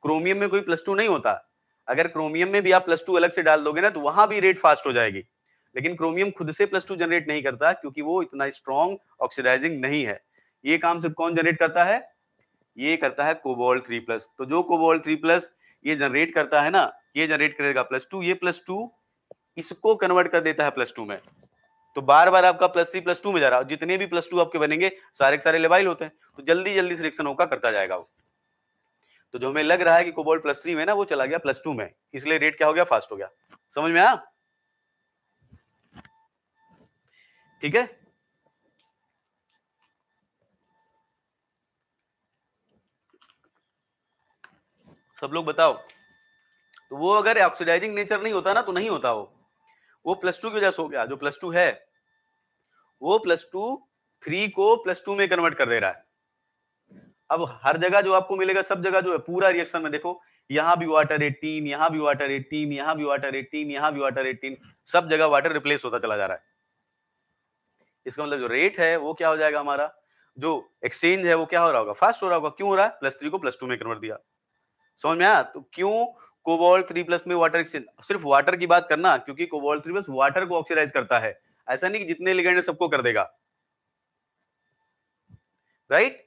क्रोमियम में कोई प्लस टू नहीं होता अगर क्रोमियम में भी आप प्लस टू अलग से डाल दोगे ना तो वहां भी रेट फास्ट हो जाएगी लेकिन क्रोमियम खुद से प्लस टू जनरेट नहीं करता क्योंकि वो इतना स्ट्रॉन्ग ऑक्सीडाइजिंग नहीं है ये काम सिर्फ कौन जनरेट करता है ये करता है कोबॉल थ्री प्लस तो जो कोबॉल थ्री प्लस ये जनरेट करता है ना ये जनरेट करेगा प्लस टू ये प्लस टू इसको कन्वर्ट कर देता है प्लस टू में तो बार बार आपका प्लस थ्री प्लस टू में जा रहा है जितने भी प्लस टू आपके बनेंगे सारे के सारे लेवाइल होते हैं तो जल्दी जल्दी सिलेक्शन होगा करता जाएगा वो तो जो हमें लग रहा है कि कोबोल्ट प्लस थ्री में ना वो चला गया प्लस टू में इसलिए रेट क्या हो गया फास्ट हो गया समझ में आया ठीक है सब लोग बताओ तो वो अगर ऑक्सीडाइजिंग नेचर नहीं होता ना तो नहीं होता वो वो प्लस टू की वजह से हो गया जो प्लस टू है वो प्लस टू थ्री को प्लस टू में कन्वर्ट कर दे रहा है अब हर जगह जो आपको मिलेगा सब जगह जो है पूरा रिएक्शन में देखो यहाँ भी वाटर एटीन यहाँ भी वाटर एटीन यहाँ भी वाटर एटीन यहाँ भी वाटर एटीन सब जगह वाटर रिप्लेस होता चला जा रहा है इसका मतलब जो रेट है वो क्या हो जाएगा हमारा जो एक्सचेंज है वो क्या हो रहा होगा फास्ट हो रहा होगा क्यों हो रहा है प्लस थ्री को प्लस टू में कन्वर्ट दिया समझ में आया तो क्यों कोबाल्ट थ्री प्लस में वाटर एक्सचेंज सिर्फ वाटर की बात करना क्योंकि कोबाल्ट थ्री प्लस वाटर को ऑक्सीडाइज करता है ऐसा नहीं कि जितने लिगेंड सबको कर देगा राइट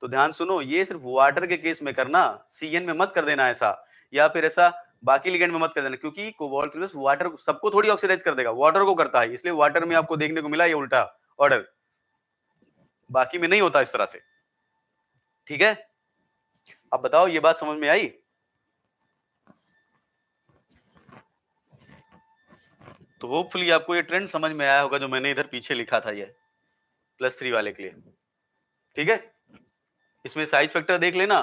तो ध्यान सुनो ये सिर्फ वाटर के केस में करना सीएन में मत कर देना ऐसा या फिर ऐसा बाकी लिगेंड में मत कर देना क्योंकि कोबाल्ट थ्री प्लस वाटर सबको थोड़ी ऑक्सीडाइज कर देगा वाटर को करता है इसलिए वाटर में आपको देखने को मिला ये उल्टा ऑर्डर बाकी में नहीं होता इस तरह से ठीक है अब बताओ ये बात समझ में आई तो होपफुली आपको ये ट्रेंड समझ में आया होगा जो मैंने इधर पीछे लिखा था ये प्लस थ्री वाले के लिए ठीक है इसमें साइज फैक्टर देख लेना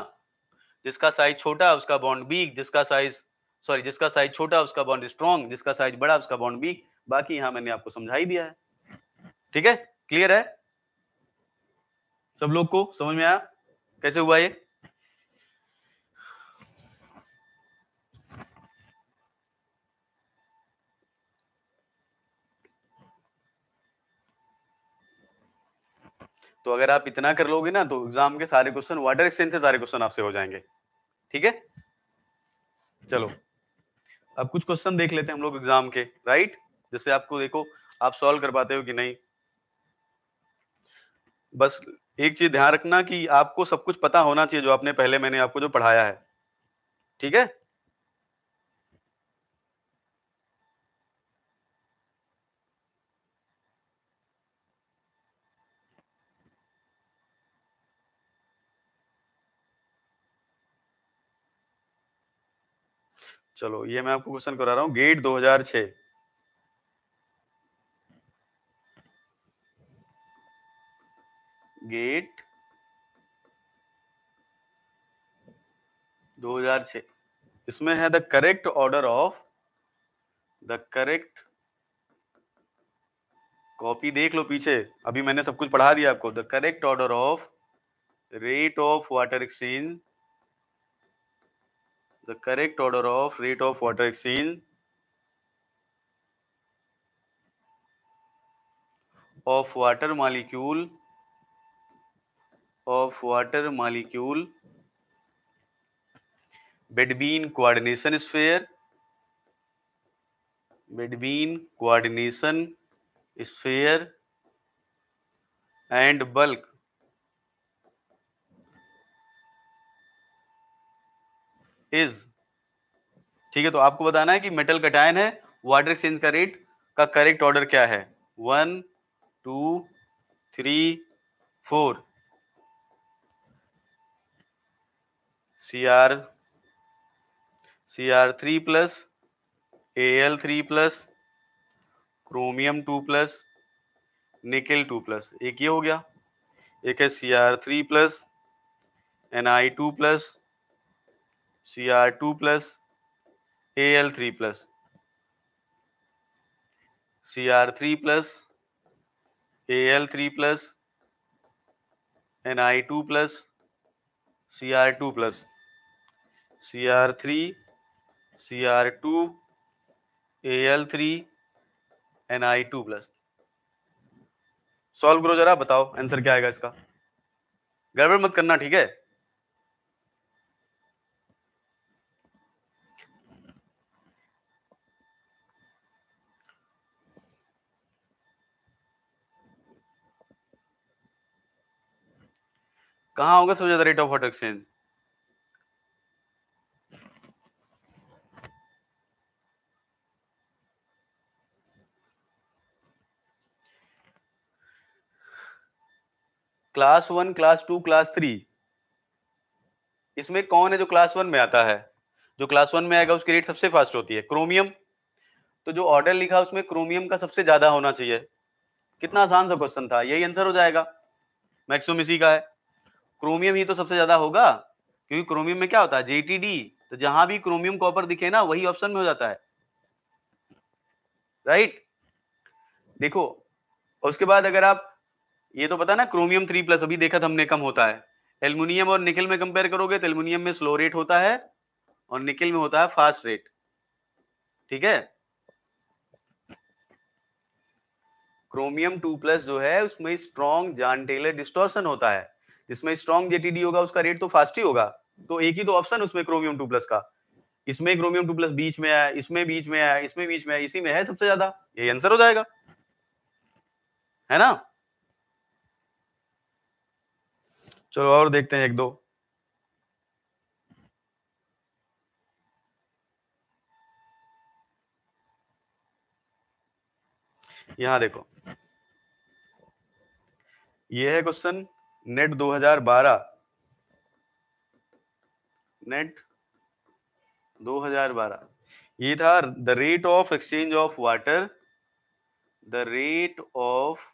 जिसका साइज छोटा उसका बॉन्ड बीक जिसका साइज सॉरी जिसका साइज छोटा उसका बॉन्ड स्ट्रॉन्ग जिसका साइज बड़ा उसका बॉन्ड बीक बाकी यहां मैंने आपको समझा ही दिया है ठीक है क्लियर है सब लोग को समझ में आया कैसे हुआ ये तो अगर आप इतना कर लोगे ना तो एग्जाम के सारे क्वेश्चन वाटर एक्सचेंज से सारे क्वेश्चन आपसे हो जाएंगे ठीक है चलो अब कुछ क्वेश्चन देख लेते हैं हम लोग एग्जाम के राइट जैसे आपको देखो आप सॉल्व कर पाते हो कि नहीं बस एक चीज ध्यान रखना कि आपको सब कुछ पता होना चाहिए जो आपने पहले मैंने आपको जो पढ़ाया है ठीक है चलो ये मैं आपको क्वेश्चन करा रहा हूं गेट 2006 गेट 2006 इसमें है the correct order of the correct copy देख लो पीछे अभी मैंने सब कुछ पढ़ा दिया आपको the correct order of rate of water exchange the correct order of rate of water exchange of water molecule of water molecule between coordination sphere between coordination sphere and bulk is ठीक है तो आपको बताना है कि metal cation है water exchange का rate का करेक्ट ऑर्डर क्या है one two three four C R C R three plus A L three plus chromium two plus nickel two plus एक ये हो गया एक है C R three plus N I two plus C R two plus A L three plus C R three plus A L three plus N I two plus C R two plus C R three C R two A L three N I two plus solve करो जरा बताओ answer क्या आएगा इसका गड़बड़ मत करना ठीक है कहा होगा ज्यादा rate of hot exchange class one class two class three इसमें कौन है जो क्लास वन में आता है जो क्लास वन में आएगा उसकी रेट सबसे फास्ट होती है क्रोमियम तो जो ऑर्डर लिखा उसमें क्रोमियम का सबसे ज्यादा होना चाहिए कितना आसान सा क्वेश्चन था यही आंसर हो जाएगा मैक्सिमम इसी का है क्रोमियम ही तो सबसे ज्यादा होगा क्योंकि क्रोमियम में क्या होता है जेटीडी तो जहां भी क्रोमियम कॉपर दिखे ना वही ऑप्शन में हो जाता है राइट देखो उसके बाद अगर आप ये तो पता ना क्रोमियम थ्री प्लस अभी देखा था हमने कम होता है एल्यूमिनियम और निकल में कंपेयर करोगे तो एल्यूमिनियम में स्लो रेट होता है और निकल में होता है फास्ट रेट ठीक है क्रोमियम टू प्लस जो है उसमें स्ट्रॉन्ग जान टेलर होता है जिसमें स्ट्रॉन्ग जेटीडी होगा उसका रेट तो फास्ट ही होगा तो एक ही तो ऑप्शन उसमें क्रोमियम टू प्लस का इसमें क्रोमियम टू प्लस बीच में है इसमें बीच में है इसमें बीच में है इसी में है सबसे ज्यादा ये आंसर हो जाएगा है ना चलो और देखते हैं एक दो यहां देखो ये है क्वेश्चन नेट 2012 नेट 2012 ये था the rate of exchange of water the rate of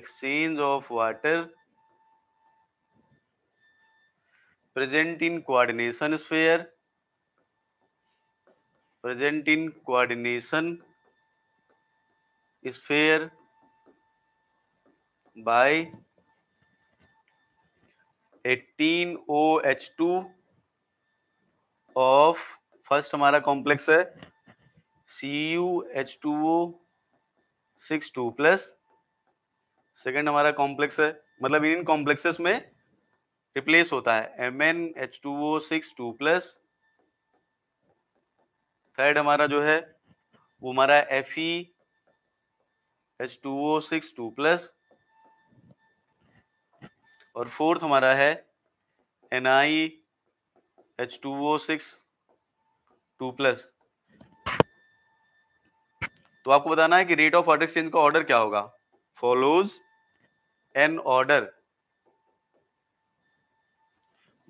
exchange of water present in coordination sphere present in coordination sphere by 18 OH2 of first हमारा कॉम्प्लेक्स है C U H two O six two plus second हमारा complex है मतलब इन complexes में replace होता है M N H two O six two plus third हमारा जो है वो हमारा F E H two O six two plus और फोर्थ हमारा है N I H two O six two plus तो आपको बताना है कि रेट ऑफ ऑर्डर एक्सचेंज का ऑर्डर क्या होगा फॉलोज एन ऑर्डर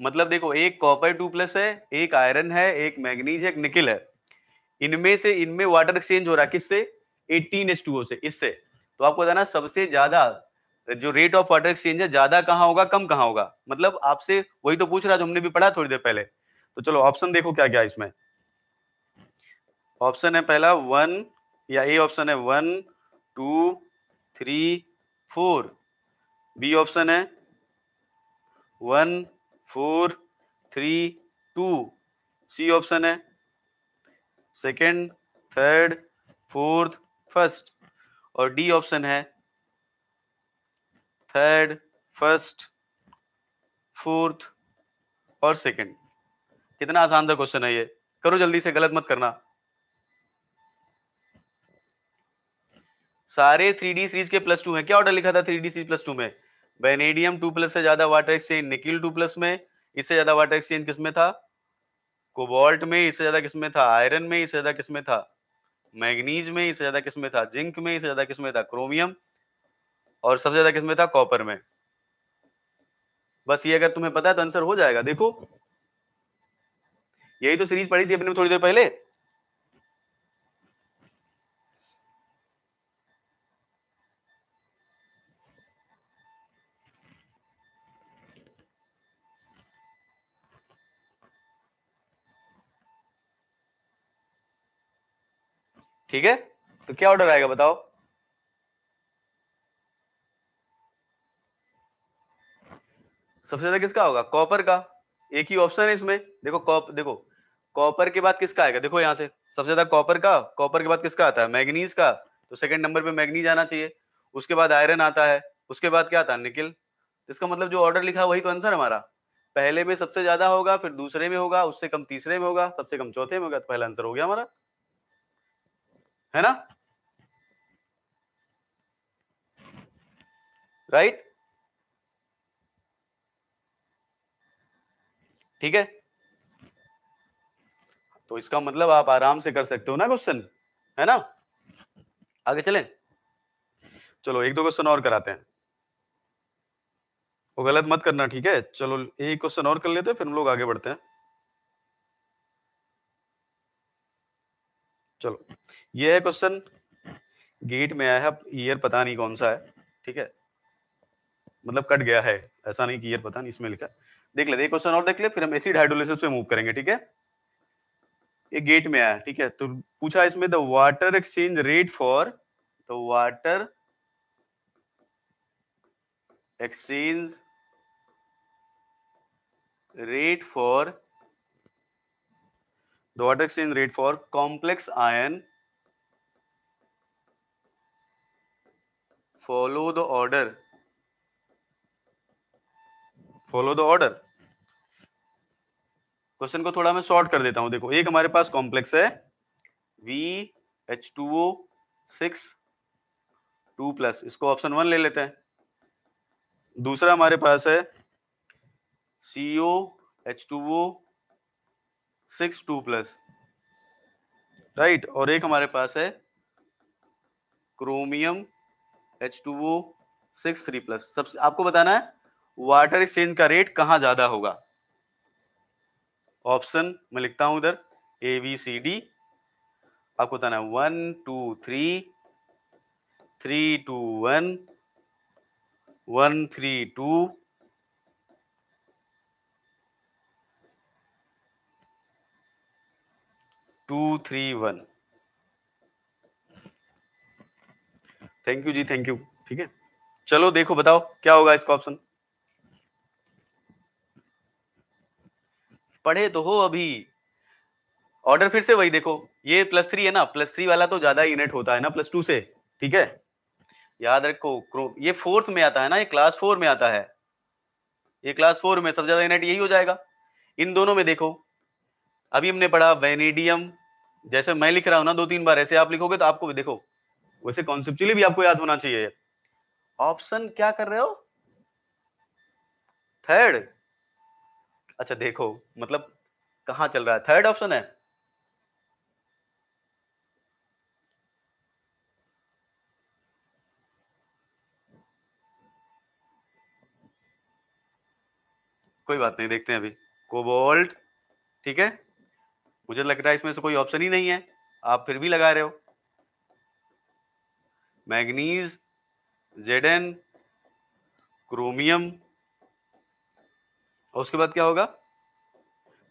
मतलब देखो एक कॉपर टू प्लस है एक आयरन है एक मैग्नीज है एक निकिल है इनमें से इनमें वाटर एक्सचेंज हो रहा है किससे एटीन एच टू ओ से इससे तो आपको बताना सबसे ज्यादा जो रेट ऑफ ऑर्डर एक्सचेंज है ज्यादा कहाँ होगा कम कहाँ होगा मतलब आपसे वही तो पूछ रहा जो हमने भी पढ़ा थोड़ी देर पहले तो चलो ऑप्शन देखो क्या क्या इसमें ऑप्शन है पहला वन या ए ऑप्शन है one two three four B option है one four three two C option है सेकेंड थर्ड फोर्थ फर्स्ट और डी ऑप्शन है थर्ड फर्स्ट फोर्थ और सेकंड कितना आसान सा क्वेश्चन है ये करो जल्दी से गलत मत करना सारे थ्री डी सीरीज के प्लस टू है क्या ऑर्डर लिखा था three D series plus two में बेनेडियम टू प्लस से ज्यादा water exchange nickel two plus में इससे ज्यादा वाटर एक्सचेंज किसमें था कोबाल्ट में इससे ज्यादा किसमें था आयरन में इससे ज्यादा किसमें था मैग्नीज में इससे ज्यादा किसमें था जिंक में इससे ज्यादा किसमें था क्रोमियम और सबसे ज्यादा किसमें था कॉपर में बस ये अगर तुम्हें पता है तो आंसर हो जाएगा देखो यही तो सीरीज पढ़ी थी अपने थोड़ी देर पहले ठीक है तो क्या ऑर्डर आएगा बताओ सबसे ज्यादा किसका होगा कॉपर का एक ही ऑप्शन है इसमें देखो कॉप देखो कॉपर के बाद किसका आएगा देखो यहाँ से सबसे ज्यादा कॉपर का कॉपर के बाद किसका आता है मैग्नीज का तो सेकंड नंबर पे मैग्नीज आना चाहिए उसके बाद आयरन आता है उसके बाद क्या आता है निकिल तो इसका मतलब जो ऑर्डर लिखा वही तो आंसर हमारा पहले में सबसे ज्यादा होगा फिर दूसरे में होगा उससे कम तीसरे में होगा सबसे कम चौथे में होगा तो पहला आंसर हो गया हमारा है ना राइट right? ठीक है तो इसका मतलब आप आराम से कर सकते हो ना क्वेश्चन है ना आगे चलें चलो एक दो क्वेश्चन और कराते हैं वो गलत मत करना ठीक है चलो एक क्वेश्चन और कर लेते हैं फिर हम लोग आगे बढ़ते हैं चलो ये है क्वेश्चन गेट में आया है ईयर पता नहीं कौन सा है ठीक है मतलब कट गया है ऐसा नहीं कि ईयर पता नहीं इसमें लिखा है देख लेते क्वेश्चन और देख ले फिर हम एसिड हाइड्रोलिस पे मूव करेंगे ठीक है ये गेट में आया ठीक है तो पूछा इसमें the water exchange rate for the water exchange rate for the water exchange rate for complex ion follow the order follow the order question को थोड़ा मैं शॉर्ट कर देता हूं देखो एक हमारे पास कॉम्प्लेक्स है V H two O six two plus इसको ऑप्शन वन ले लेते हैं दूसरा हमारे पास है C O H two O six two plus right और एक हमारे पास है chromium H two O six three plus सबसे आपको बताना है वाटर एक्सचेंज का रेट कहाँ ज़्यादा होगा ऑप्शन मैं लिखता हूं इधर ए बी सी डी आपको बताना है one two three three two one one three two two three one thank you जी थैंक यू ठीक है चलो देखो बताओ क्या होगा इसका ऑप्शन पढ़े तो हो अभी ऑर्डर फिर से वही देखो ये प्लस थ्री है ना प्लस थ्री वाला तो ज्यादा यूनिट होता है ना प्लस टू से ठीक है याद रखो ये फोर्थ में आता है ना ये क्लास फोर में आता है ये क्लास फोर में सबसे ज्यादा यूनिट यही हो जाएगा इन दोनों में देखो अभी हमने पढ़ा वेनेडियम जैसे मैं लिख रहा हूं ना दो तीन बार ऐसे आप लिखोगे तो आपको भी देखो वैसे कॉन्सेप्चुअली भी आपको याद होना चाहिए ऑप्शन क्या कर रहे हो थर्ड अच्छा देखो मतलब कहा चल रहा है थर्ड ऑप्शन है कोई बात नहीं देखते हैं अभी कोबोल्ट ठीक है मुझे लग रहा है इसमें से कोई ऑप्शन ही नहीं है आप फिर भी लगा रहे हो मैग्नीज जेडन क्रोमियम और उसके बाद क्या होगा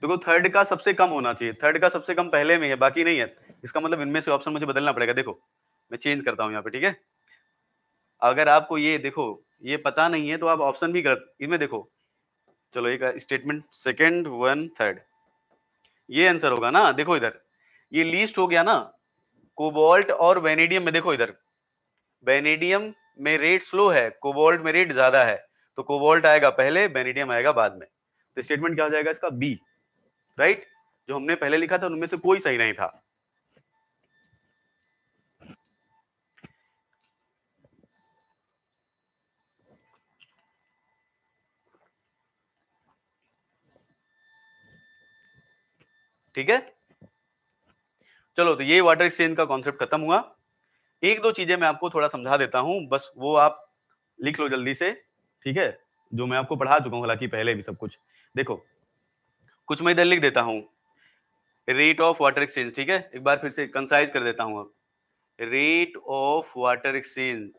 देखो तो थर्ड का सबसे कम होना चाहिए थर्ड का सबसे कम पहले में है बाकी नहीं है इसका मतलब इनमें से ऑप्शन मुझे बदलना पड़ेगा देखो मैं चेंज करता हूँ यहाँ पे ठीक है अगर आपको ये देखो ये पता नहीं है तो आप ऑप्शन भी गलत इसमें देखो चलो एक स्टेटमेंट सेकेंड वन थर्ड ये आंसर होगा ना देखो इधर ये लीस्ट हो गया ना कोबोल्ट और वेनेडियम में देखो इधर वेनेडियम में रेट स्लो है कोबोल्ट में रेट ज्यादा है तो कोबोल्ट आएगा पहले बेनेडियम आएगा बाद में तो स्टेटमेंट क्या हो जाएगा इसका बी राइट जो हमने पहले लिखा था उनमें से कोई सही नहीं था ठीक है चलो तो ये वाटर एक्सचेंज का कॉन्सेप्ट खत्म हुआ एक दो चीजें मैं आपको थोड़ा समझा देता हूं बस वो आप लिख लो जल्दी से ठीक है जो मैं आपको पढ़ा चुका हूँ हालांकि पहले भी सब कुछ देखो कुछ मैं इधर लिख देता हूँ रेट ऑफ वाटर एक्सचेंज ठीक है एक बार फिर से कंसाइज कर देता हूँ अब रेट ऑफ वाटर एक्सचेंज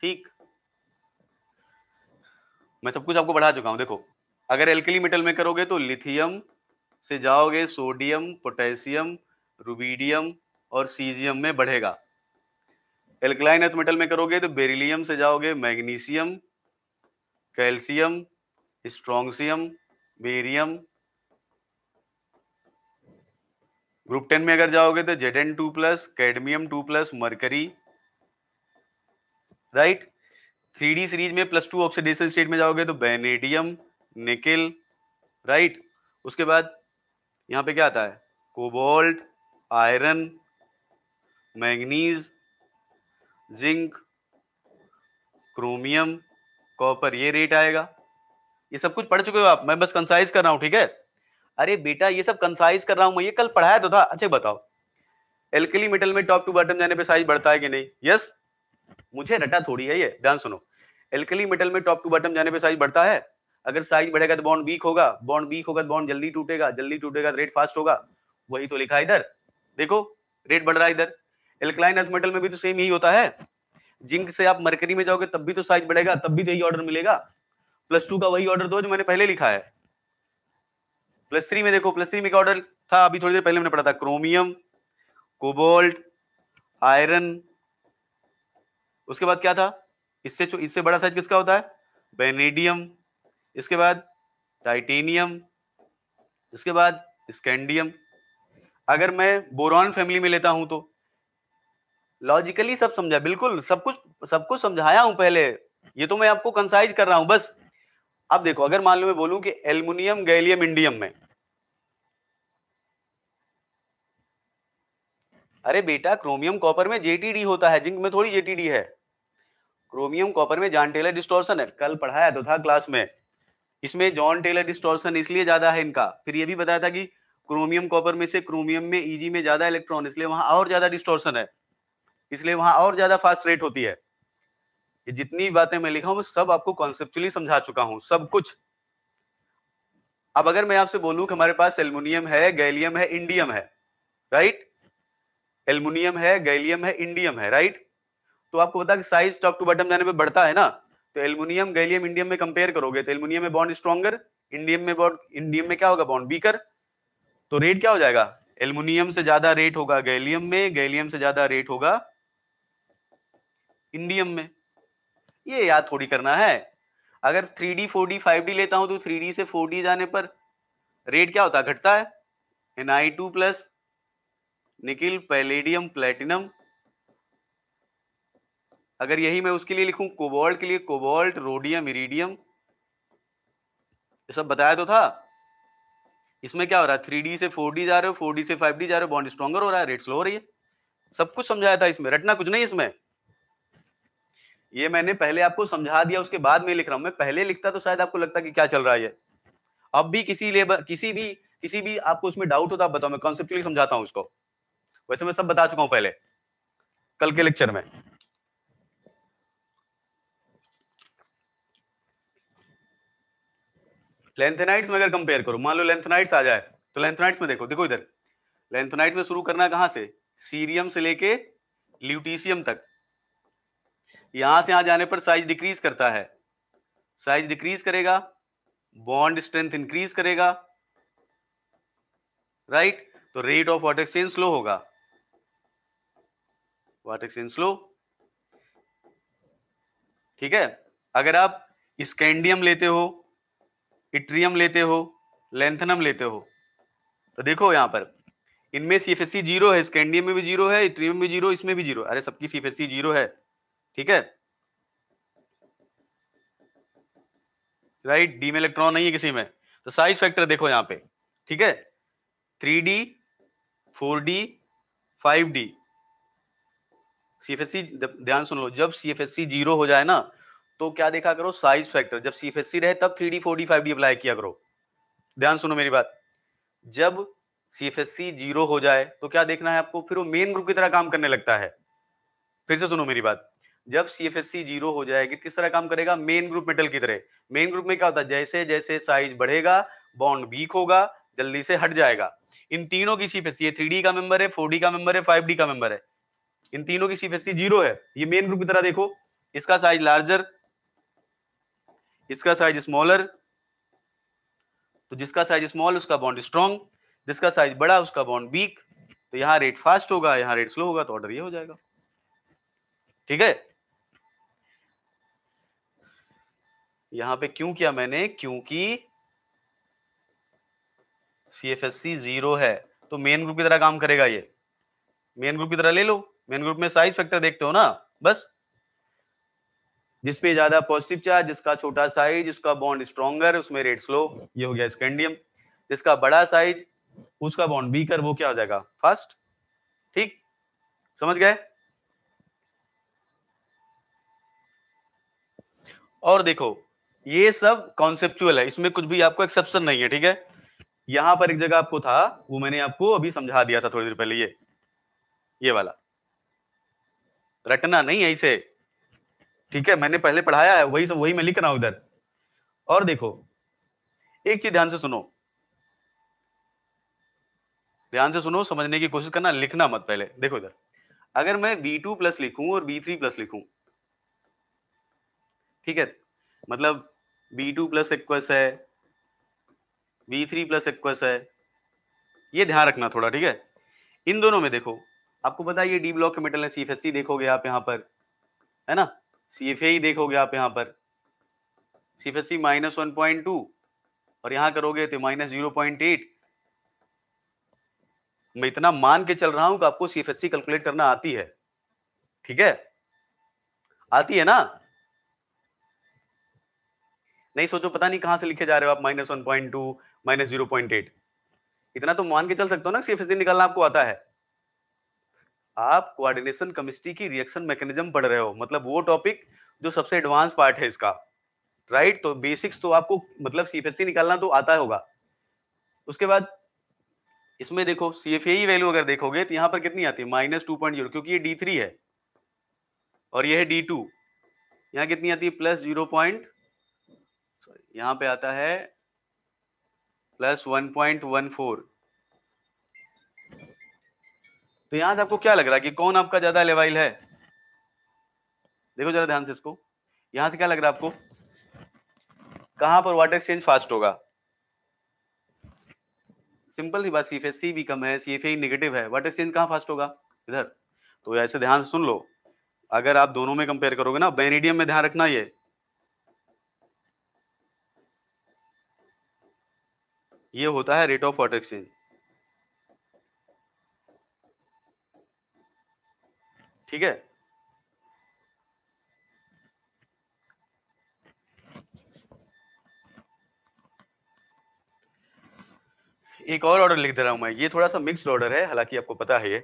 ठीक मैं सब कुछ आपको बढ़ा चुका हूँ देखो अगर एल्कली मेटल में करोगे तो लिथियम से जाओगे सोडियम पोटेशियम रुबीडियम और सीजियम में बढ़ेगा एल्कलाइन अर्थ मेटल में करोगे तो बेरिलियम से जाओगे magnesium calcium strontium barium group ten में अगर जाओगे तो Z N two plus cadmium two plus mercury right three D series में प्लस टू ऑक्सीडेशन स्टेट में जाओगे तो बेनेडियम निकिल राइट उसके बाद यहां पे क्या आता है cobalt iron manganese zinc chromium copper ये रेट आएगा ये सब कुछ पढ़ चुके हो आप मैं बस कंसाइज कर रहा हूं ठीक है अरे बेटा ये सब कंसाइज कर रहा हूं मैं ये कल पढ़ाया तो था अच्छा बताओ एल्कली मेटल में टॉप टू बॉटम जाने पे साइज बढ़ता है कि नहीं यस मुझे रटा थोड़ी है ये ध्यान सुनो एल्कली मेटल में टॉप टू बॉटम जाने पे साइज बढ़ता है अगर साइज बढ़ेगा तो बॉन्ड वीक होगा बॉन्ड वीक होगा तो बॉन्ड जल्दी टूटेगा जल्दी टूटेगा तो रेट फास्ट होगा वही तो लिखा इधर देखो रेट बढ़ रहा है इधर एल्कलाइन अर्थ मेटल में भी तो सेम यही होता है जिंक से आप मरकरी में जाओगे तब भी तो साइज बढ़ेगा तब भी तो यही ऑर्डर मिलेगा प्लस टू का वही ऑर्डर दो जो मैंने पहले लिखा है प्लस थ्री में देखो प्लस थ्री में क्या ऑर्डर था अभी थोड़ी देर पहले मैंने पढ़ा था क्रोमियम कोबोल्ट आयरन उसके बाद क्या था इससे इससे बड़ा साइज किसका होता है बेनेडियम इसके बाद टाइटेनियम इसके बाद स्कैंडियम अगर मैं बोरॉन फैमिली में लेता हूं तो लॉजिकली सब समझा बिल्कुल सब कुछ सब कुछ समझाया हूं पहले ये तो मैं आपको कंसाइज कर रहा हूं बस अब देखो अगर मान लो मैं बोलूं कि एल्युमिनियम गैलियम इंडियम में अरे बेटा क्रोमियम कॉपर में जेटीडी होता है जिंक में थोड़ी जेटीडी है क्रोमियम कॉपर में जॉन टेलर डिस्टोर्सन है कल पढ़ाया तो था क्लास में इसमें जॉन टेलर डिस्टोर्सन इसलिए ज्यादा है इनका फिर ये भी बताया था कि क्रोमियम कॉपर में से क्रोमियम में ईजी में ज्यादा इलेक्ट्रॉन इसलिए वहां और ज्यादा डिस्टोर्सन है इसलिए वहां और ज्यादा फास्ट रेट होती है ये जितनी बातें मैं लिखा हूं सब आपको कॉन्सेप्चुअली समझा चुका हूं सब कुछ अब अगर मैं आपसे बोलूं कि हमारे पास एल्मोनियम है गैलियम है इंडियम है राइट एल्मोनियम है गैलियम है इंडियम है राइट तो आपको पता कि साइज टॉप टू बॉटम जाने पे बढ़ता है ना तो एल्मोनियम गैलियम इंडियम में कंपेयर करोगे तो एल्मोनियम में बॉन्ड स्ट्रॉगर इंडियम में बॉन्ड इंडियम में क्या होगा बॉन्ड बीकर तो रेट क्या हो जाएगा एल्मोनियम से ज्यादा रेट होगा गैलियम में गैलियम से ज्यादा रेट होगा इंडियम में ये याद थोड़ी करना है अगर three D four D five D लेता हूं तो थ्री डी से फोर डी जाने पर रेट क्या होता है घटता है N I two plus nickel palladium platinum अगर यही मैं उसके लिए लिखूं कोबाल्ट के लिए कोबाल्ट रोडियम इरिडियम ये सब बताया तो था इसमें क्या हो रहा है थ्री से फोर जा रहे हो फोर से फाइव जा रहे हो बॉन्ड स्ट्रॉगर हो रहा है रेट स्लो हो रही है सब कुछ समझाया था इसमें रटना कुछ नहीं इसमें ये मैंने पहले आपको समझा दिया उसके बाद में लिख रहा हूं मैं पहले लिखता तो शायद आपको लगता कि क्या चल रहा है ये अब भी किसी लेबर किसी भी किसी भी आपको उसमें डाउट होता बताओ मैं कॉन्सेप्टली समझाता हूं उसको वैसे मैं सब बता चुका हूं पहले कल के लेक्चर में लेंथेनाइट्स में अगर कंपेयर करो मान लो लेंथेनाइट्स आ जाए तो लेंथेनाइट्स में देखो देखो इधर लेंथेनाइट्स में शुरू करना कहां से सीरियम से लेके ल्यूटीशियम तक यहां से यहां जाने पर साइज डिक्रीज करता है साइज डिक्रीज करेगा बॉन्ड स्ट्रेंथ इंक्रीज करेगा राइट right? तो rate of water exchange slow होगा वाटर एक्सचेंज स्लो ठीक है अगर आप स्कैंडियम लेते हो इट्रियम लेते हो लेंथनम लेते हो तो देखो यहां पर इनमें सी जीरो है स्कैंडियम में भी जीरो है इट्रियम में भी जीरो इसमें भी जीरो अरे सबकी सीफेसी जीरो है ठीक है राइट डी में इलेक्ट्रॉन नहीं है किसी में तो साइज फैक्टर देखो यहां पे ठीक है three D four D five D CFSC ध्यान सुन लो जब सीएफएससी जीरो हो जाए ना तो क्या देखा करो साइज फैक्टर जब सीएफएससी रहे तब three D four D five D apply किया करो ध्यान सुनो मेरी बात जब सीएफएससी जीरो हो जाए तो क्या देखना है आपको फिर वो मेन ग्रुप की तरह काम करने लगता है फिर से सुनो मेरी बात जब C F S C zero हो जाएगी किस तरह काम करेगा मेन ग्रुप मेटल की तरह मेन ग्रुप में क्या होता है जैसे जैसे साइज बढ़ेगा बॉन्ड वीक होगा जल्दी से हट जाएगा इन तीनों की C F S C three D का मेंबर है फोर डी का मेंबर है फाइव डी का मेंबर है इन तीनों की C F S C zero है ये मेन ग्रुप की तरह देखो इसका साइज लार्जर इसका साइज स्मॉलर तो जिसका साइज स्मॉल उसका बॉन्ड स्ट्रॉन्ग जिसका साइज बड़ा उसका बॉन्ड वीक तो यहां रेट फास्ट होगा यहां रेट स्लो होगा तो ऑर्डर ये हो जाएगा ठीक है यहां पे क्यों किया मैंने क्योंकि C F S C zero है तो मेन ग्रुप की तरह काम करेगा ये मेन ग्रुप की तरह ले लो मेन ग्रुप में साइज फैक्टर देखते हो ना बस जिसपे ज्यादा पॉजिटिव चार्ज जिसका छोटा साइज उसका बॉन्ड स्ट्रॉन्गर उसमें रेट स्लो ये हो गया स्कैंडियम जिसका बड़ा साइज उसका बॉन्ड बीकर वो क्या हो जाएगा फर्स्ट ठीक समझ गए और देखो ये सब कॉन्सेप्चुअल है इसमें कुछ भी आपको एक्सेप्शन नहीं है ठीक है यहां पर एक जगह आपको था वो मैंने आपको अभी समझा दिया था थोड़ी देर पहले ये ये वाला रटना नहीं है इसे ठीक है मैंने पहले पढ़ाया है वही सब वही मैं लिख रहा हूं इधर और देखो एक चीज ध्यान से सुनो ध्यान से सुनो समझने की कोशिश करना लिखना मत पहले देखो इधर अगर मैं बी टू प्लस लिखू और बी थ्री प्लस लिखू ठीक है मतलब बी टू प्लस एक्वस है बी थ्री प्लस एक्वस है ये ध्यान रखना थोड़ा ठीक है इन दोनों में देखो आपको पता है ये डी ब्लॉक के मेटल है सी एफ देखोगे आप यहाँ पर है ना सी एफ ही देखोगे आप यहाँ पर C F S C minus one point two और यहाँ करोगे तो माइनस जीरो पॉइंट एट मैं इतना मान के चल रहा हूं कि आपको C F S C calculate करना आती है ठीक है आती है ना नहीं सोचो पता नहीं कहां से लिखे जा रहे हो आप minus one point two minus zero point eight इतना तो मान के चल सकते हो ना सीएफएसी निकालना आपको आता है आप कोऑर्डिनेशन केमिस्ट्री की रिएक्शन मैकेनिज्म पढ़ रहे हो मतलब वो टॉपिक जो सबसे एडवांस पार्ट है इसका राइट तो बेसिक्स तो आपको मतलब सीएफएससी निकालना तो आता होगा उसके बाद इसमें देखो सीएफए वैल्यू अगर देखोगे तो यहां पर कितनी आती है माइनस टू पॉइंट जीरो क्योंकि ये डी थ्री है और यह है डी टू यहां कितनी आती है प्लस जीरो पॉइंट सॉरी यहां पे आता है plus one point one four तो यहां से आपको क्या लग रहा है कि कौन आपका ज्यादा लेवाइल है देखो जरा ध्यान से इसको यहां से क्या लग रहा है आपको कहां पर वाटर एक्सचेंज फास्ट होगा सिंपल सी बात सीफे सी भी कम है सी एफ निगेटिव है वाटर एक्सचेंज कहां फास्ट होगा इधर तो ऐसे ध्यान से सुन लो अगर आप दोनों में कंपेयर करोगे ना बेनेडियम में ध्यान रखना ये ये होता है रेट ऑफ वाटर एक्सचेंज ठीक है एक और ऑर्डर लिख दे रहा हूं मैं ये थोड़ा सा मिक्स्ड ऑर्डर है हालांकि आपको पता है ये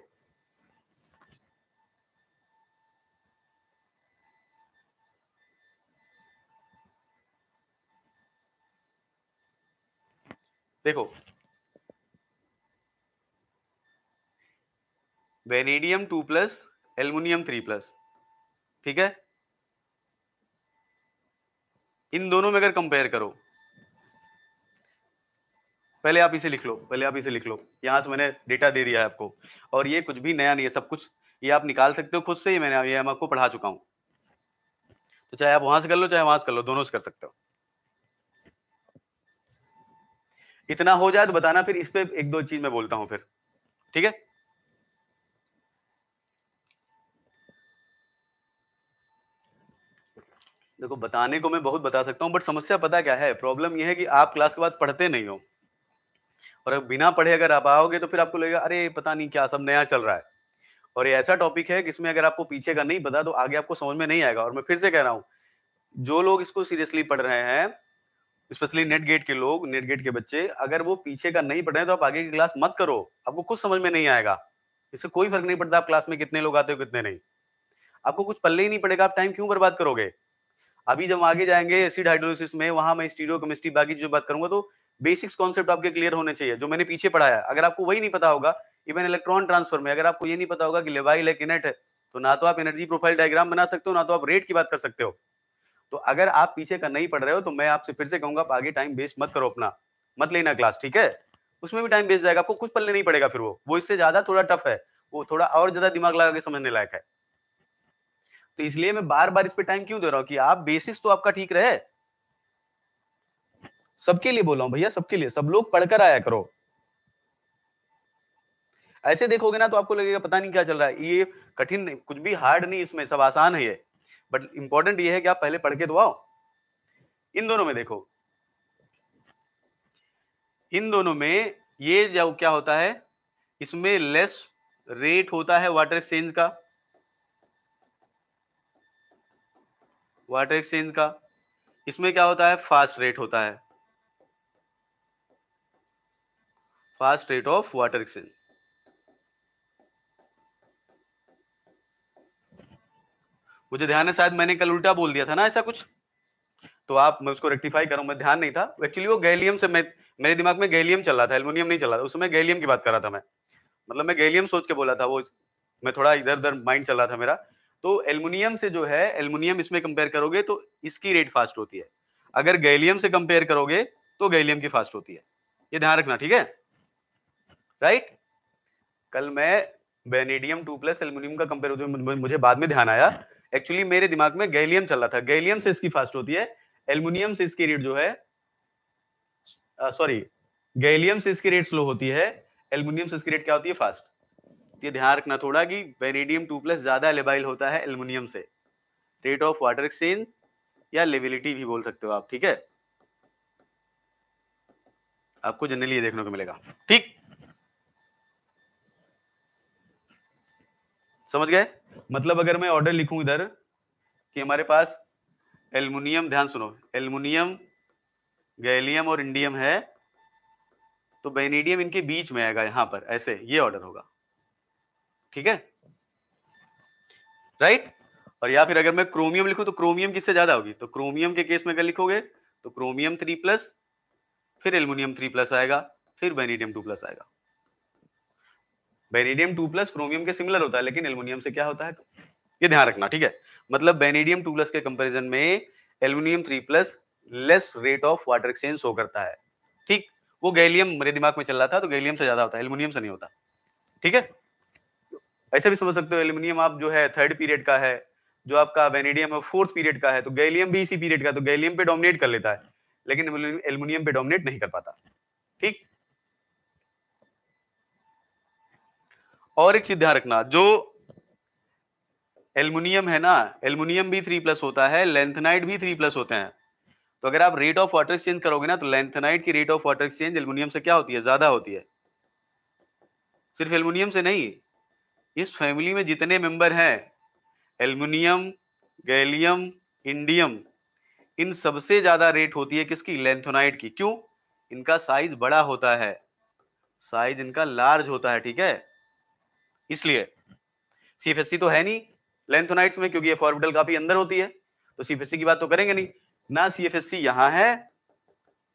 देखो vanadium two plus aluminium three plus ठीक है इन दोनों में अगर कंपेयर करो पहले आप इसे लिख लो पहले आप इसे लिख लो यहां से मैंने डेटा दे दिया है आपको और ये कुछ भी नया नहीं है सब कुछ ये आप निकाल सकते हो खुद से ही मैंने ये मैं आपको पढ़ा चुका हूं तो चाहे आप वहां से कर लो चाहे वहां से कर लो दोनों से कर सकते हो इतना हो जाए तो बताना फिर इस पर एक दो चीज मैं बोलता हूं फिर ठीक है देखो बताने को मैं बहुत बता सकता हूँ बट समस्या पता क्या है प्रॉब्लम यह है कि आप क्लास के बाद पढ़ते नहीं हो और बिना पढ़े अगर आप आओगे तो फिर आपको लगेगा अरे पता नहीं क्या सब नया चल रहा है और ये ऐसा टॉपिक है जिसमें अगर आपको पीछे का नहीं पता तो आगे आपको समझ में नहीं आएगा और मैं फिर से कह रहा हूँ जो लोग इसको सीरियसली पढ़ रहे हैं स्पेशली नेट गेट के लोग नेट गेट के बच्चे अगर वो पीछे का नहीं पढ़ रहे तो आप आगे की क्लास मत करो आपको कुछ समझ में नहीं आएगा इससे कोई फर्क नहीं पड़ता आप क्लास में कितने लोग आते हो कितने नहीं आपको कुछ पल्ले ही नहीं पड़ेगा आप टाइम क्यों बर्बाद करोगे अभी जब आगे जाएंगे एसिड हाइड्रोलिस में वहां मैं स्टीरियो केमिस्ट्री बाकी जो बात करूंगा तो बेसिक्स कॉन्सेप्ट आपके क्लियर होने चाहिए जो मैंने पीछे पढ़ाया अगर आपको वही नहीं पता होगा इवन इलेक्ट्रॉन ट्रांसफर में अगर आपको ये नहीं पता होगा कि लेवाइल है किनेट है तो ना तो आप एनर्जी प्रोफाइल डायग्राम बना सकते हो ना तो आप रेट की बात कर सकते हो तो अगर आप पीछे का नहीं पढ़ रहे हो तो मैं आपसे फिर से कहूंगा आगे टाइम वेस्ट मत करो अपना मत लेना क्लास ठीक है उसमें भी टाइम वेस्ट जाएगा आपको कुछ पल्ले नहीं पड़ेगा फिर वो वो इससे ज्यादा थोड़ा टफ है वो थोड़ा और ज्यादा दिमाग लगा के समझने लायक है तो इसलिए मैं बार बार इस पर टाइम क्यों दे रहा हूँ कि आप बेसिस तो आपका ठीक रहे सबके लिए बोल रहा हूं भैया सबके लिए सब लोग पढ़कर आया करो ऐसे देखोगे ना तो आपको लगेगा पता नहीं क्या चल रहा है ये कठिन नहीं कुछ भी हार्ड नहीं इसमें सब आसान है ये बट इंपॉर्टेंट ये है कि आप पहले पढ़ के तो आओ इन दोनों में देखो इन दोनों में ये जो क्या होता है इसमें लेस रेट होता है वाटर एक्सचेंज का वाटर एक्सचेंज का इसमें क्या होता है फास्ट रेट होता है fast rate of water exchange मुझे ध्यान है शायद मैंने कल उल्टा बोल दिया था ना ऐसा कुछ तो आप मैं उसको रेक्टिफाई करूं मैं ध्यान नहीं था एक्चुअली वो गैलियम से मैं मेरे दिमाग में गैलियम चल रहा था एल्यूमिनियम नहीं चल रहा था उस समय गैलियम की बात कर रहा था मैं मतलब मैं गैलियम सोच के बोला था वो मैं थोड़ा इधर उधर माइंड चल रहा था मेरा तो एल्यूमिनियम से जो है एल्यूमिनियम इसमें कंपेयर करोगे तो इसकी रेट फास्ट होती है अगर गैलियम से कंपेयर करोगे तो गैलियम की फास्ट होती है ये ध्यान रखना ठीक है राइट कल मैं बेनेडियम टू प्लस एल्यूमिनियम का कंपेयर मुझे बाद में ध्यान आया एक्चुअली मेरे दिमाग में गैलियम चल रहा था गैलियम से इसकी फास्ट होती है एल्यूमिनियम से इसकी रेट जो है सॉरी गैलियम से इसकी रेट स्लो होती है एल्यूमिनियम से इसकी रेट क्या होती है फास्ट ये ध्यान रखना थोड़ा कि वेनेडियम टू प्लस ज्यादा एलेबाइल होता है एल्यूमिनियम से रेट ऑफ वाटर एक्सचेंज या लेबिलिटी भी बोल सकते हो आप ठीक है आपको जनरली ये देखने को मिलेगा ठीक समझ गए मतलब अगर मैं ऑर्डर लिखूं इधर कि हमारे पास एल्युमिनियम ध्यान सुनो एल्युमिनियम गैलियम और इंडियम है तो बेनेडियम इनके बीच में आएगा यहां पर ऐसे ये ऑर्डर होगा ठीक है राइट और या फिर अगर मैं क्रोमियम लिखूं तो क्रोमियम किससे ज्यादा होगी तो क्रोमियम के केस में अगर लिखोगे तो क्रोमियम थ्री प्लस फिर एल्युमिनियम थ्री प्लस आएगा फिर बेनेडियम टू प्लस आएगा बेनेडियम टू प्लस क्रोमियम के सिमिलर होता है लेकिन एल्यूमिनियम से क्या होता है ये ध्यान रखना ठीक है मतलब बेनेडियम टू प्लस के कंपेरिजन में aluminium three plus less rate of water exchange हो करता है ठीक वो गैलियम मेरे दिमाग में चल रहा था तो गैलियम से ज्यादा होता है एल्यूमिनियम से नहीं होता ठीक है ऐसे भी समझ सकते हो एल्यूमिनियम आप जो है थर्ड पीरियड का है जो आपका वेनेडियम है फोर्थ पीरियड का है तो गैलियम भी इसी पीरियड का तो गैलियम पे डोमिनेट कर लेता है लेकिन एल्यूमिनियम पे डोमिनेट नहीं कर पाता ठीक और एक चीज ध्यान रखना जो एल्युमिनियम है ना एल्युमिनियम भी थ्री प्लस होता है लेंथनाइट भी थ्री प्लस होते हैं तो अगर आप रेट ऑफ वाटर एक्सचेंज करोगे ना तो लेंथनाइट की rate of water exchange aluminium से क्या होती है ज्यादा होती है सिर्फ एल्युमिनियम से नहीं इस फैमिली में जितने मेंबर हैं एल्युमिनियम गैलियम इंडियम इन सबसे ज्यादा रेट होती है किसकी लेंथोनाइट की क्यों इनका साइज बड़ा होता है साइज इनका लार्ज होता है ठीक है इसलिए सीफेसी तो है नहीं लेंथोनाइट्स में क्योंकि ये फॉर्बिटल काफी अंदर होती है तो सीफेसी की बात तो करेंगे नहीं ना सीएफएससी यहां है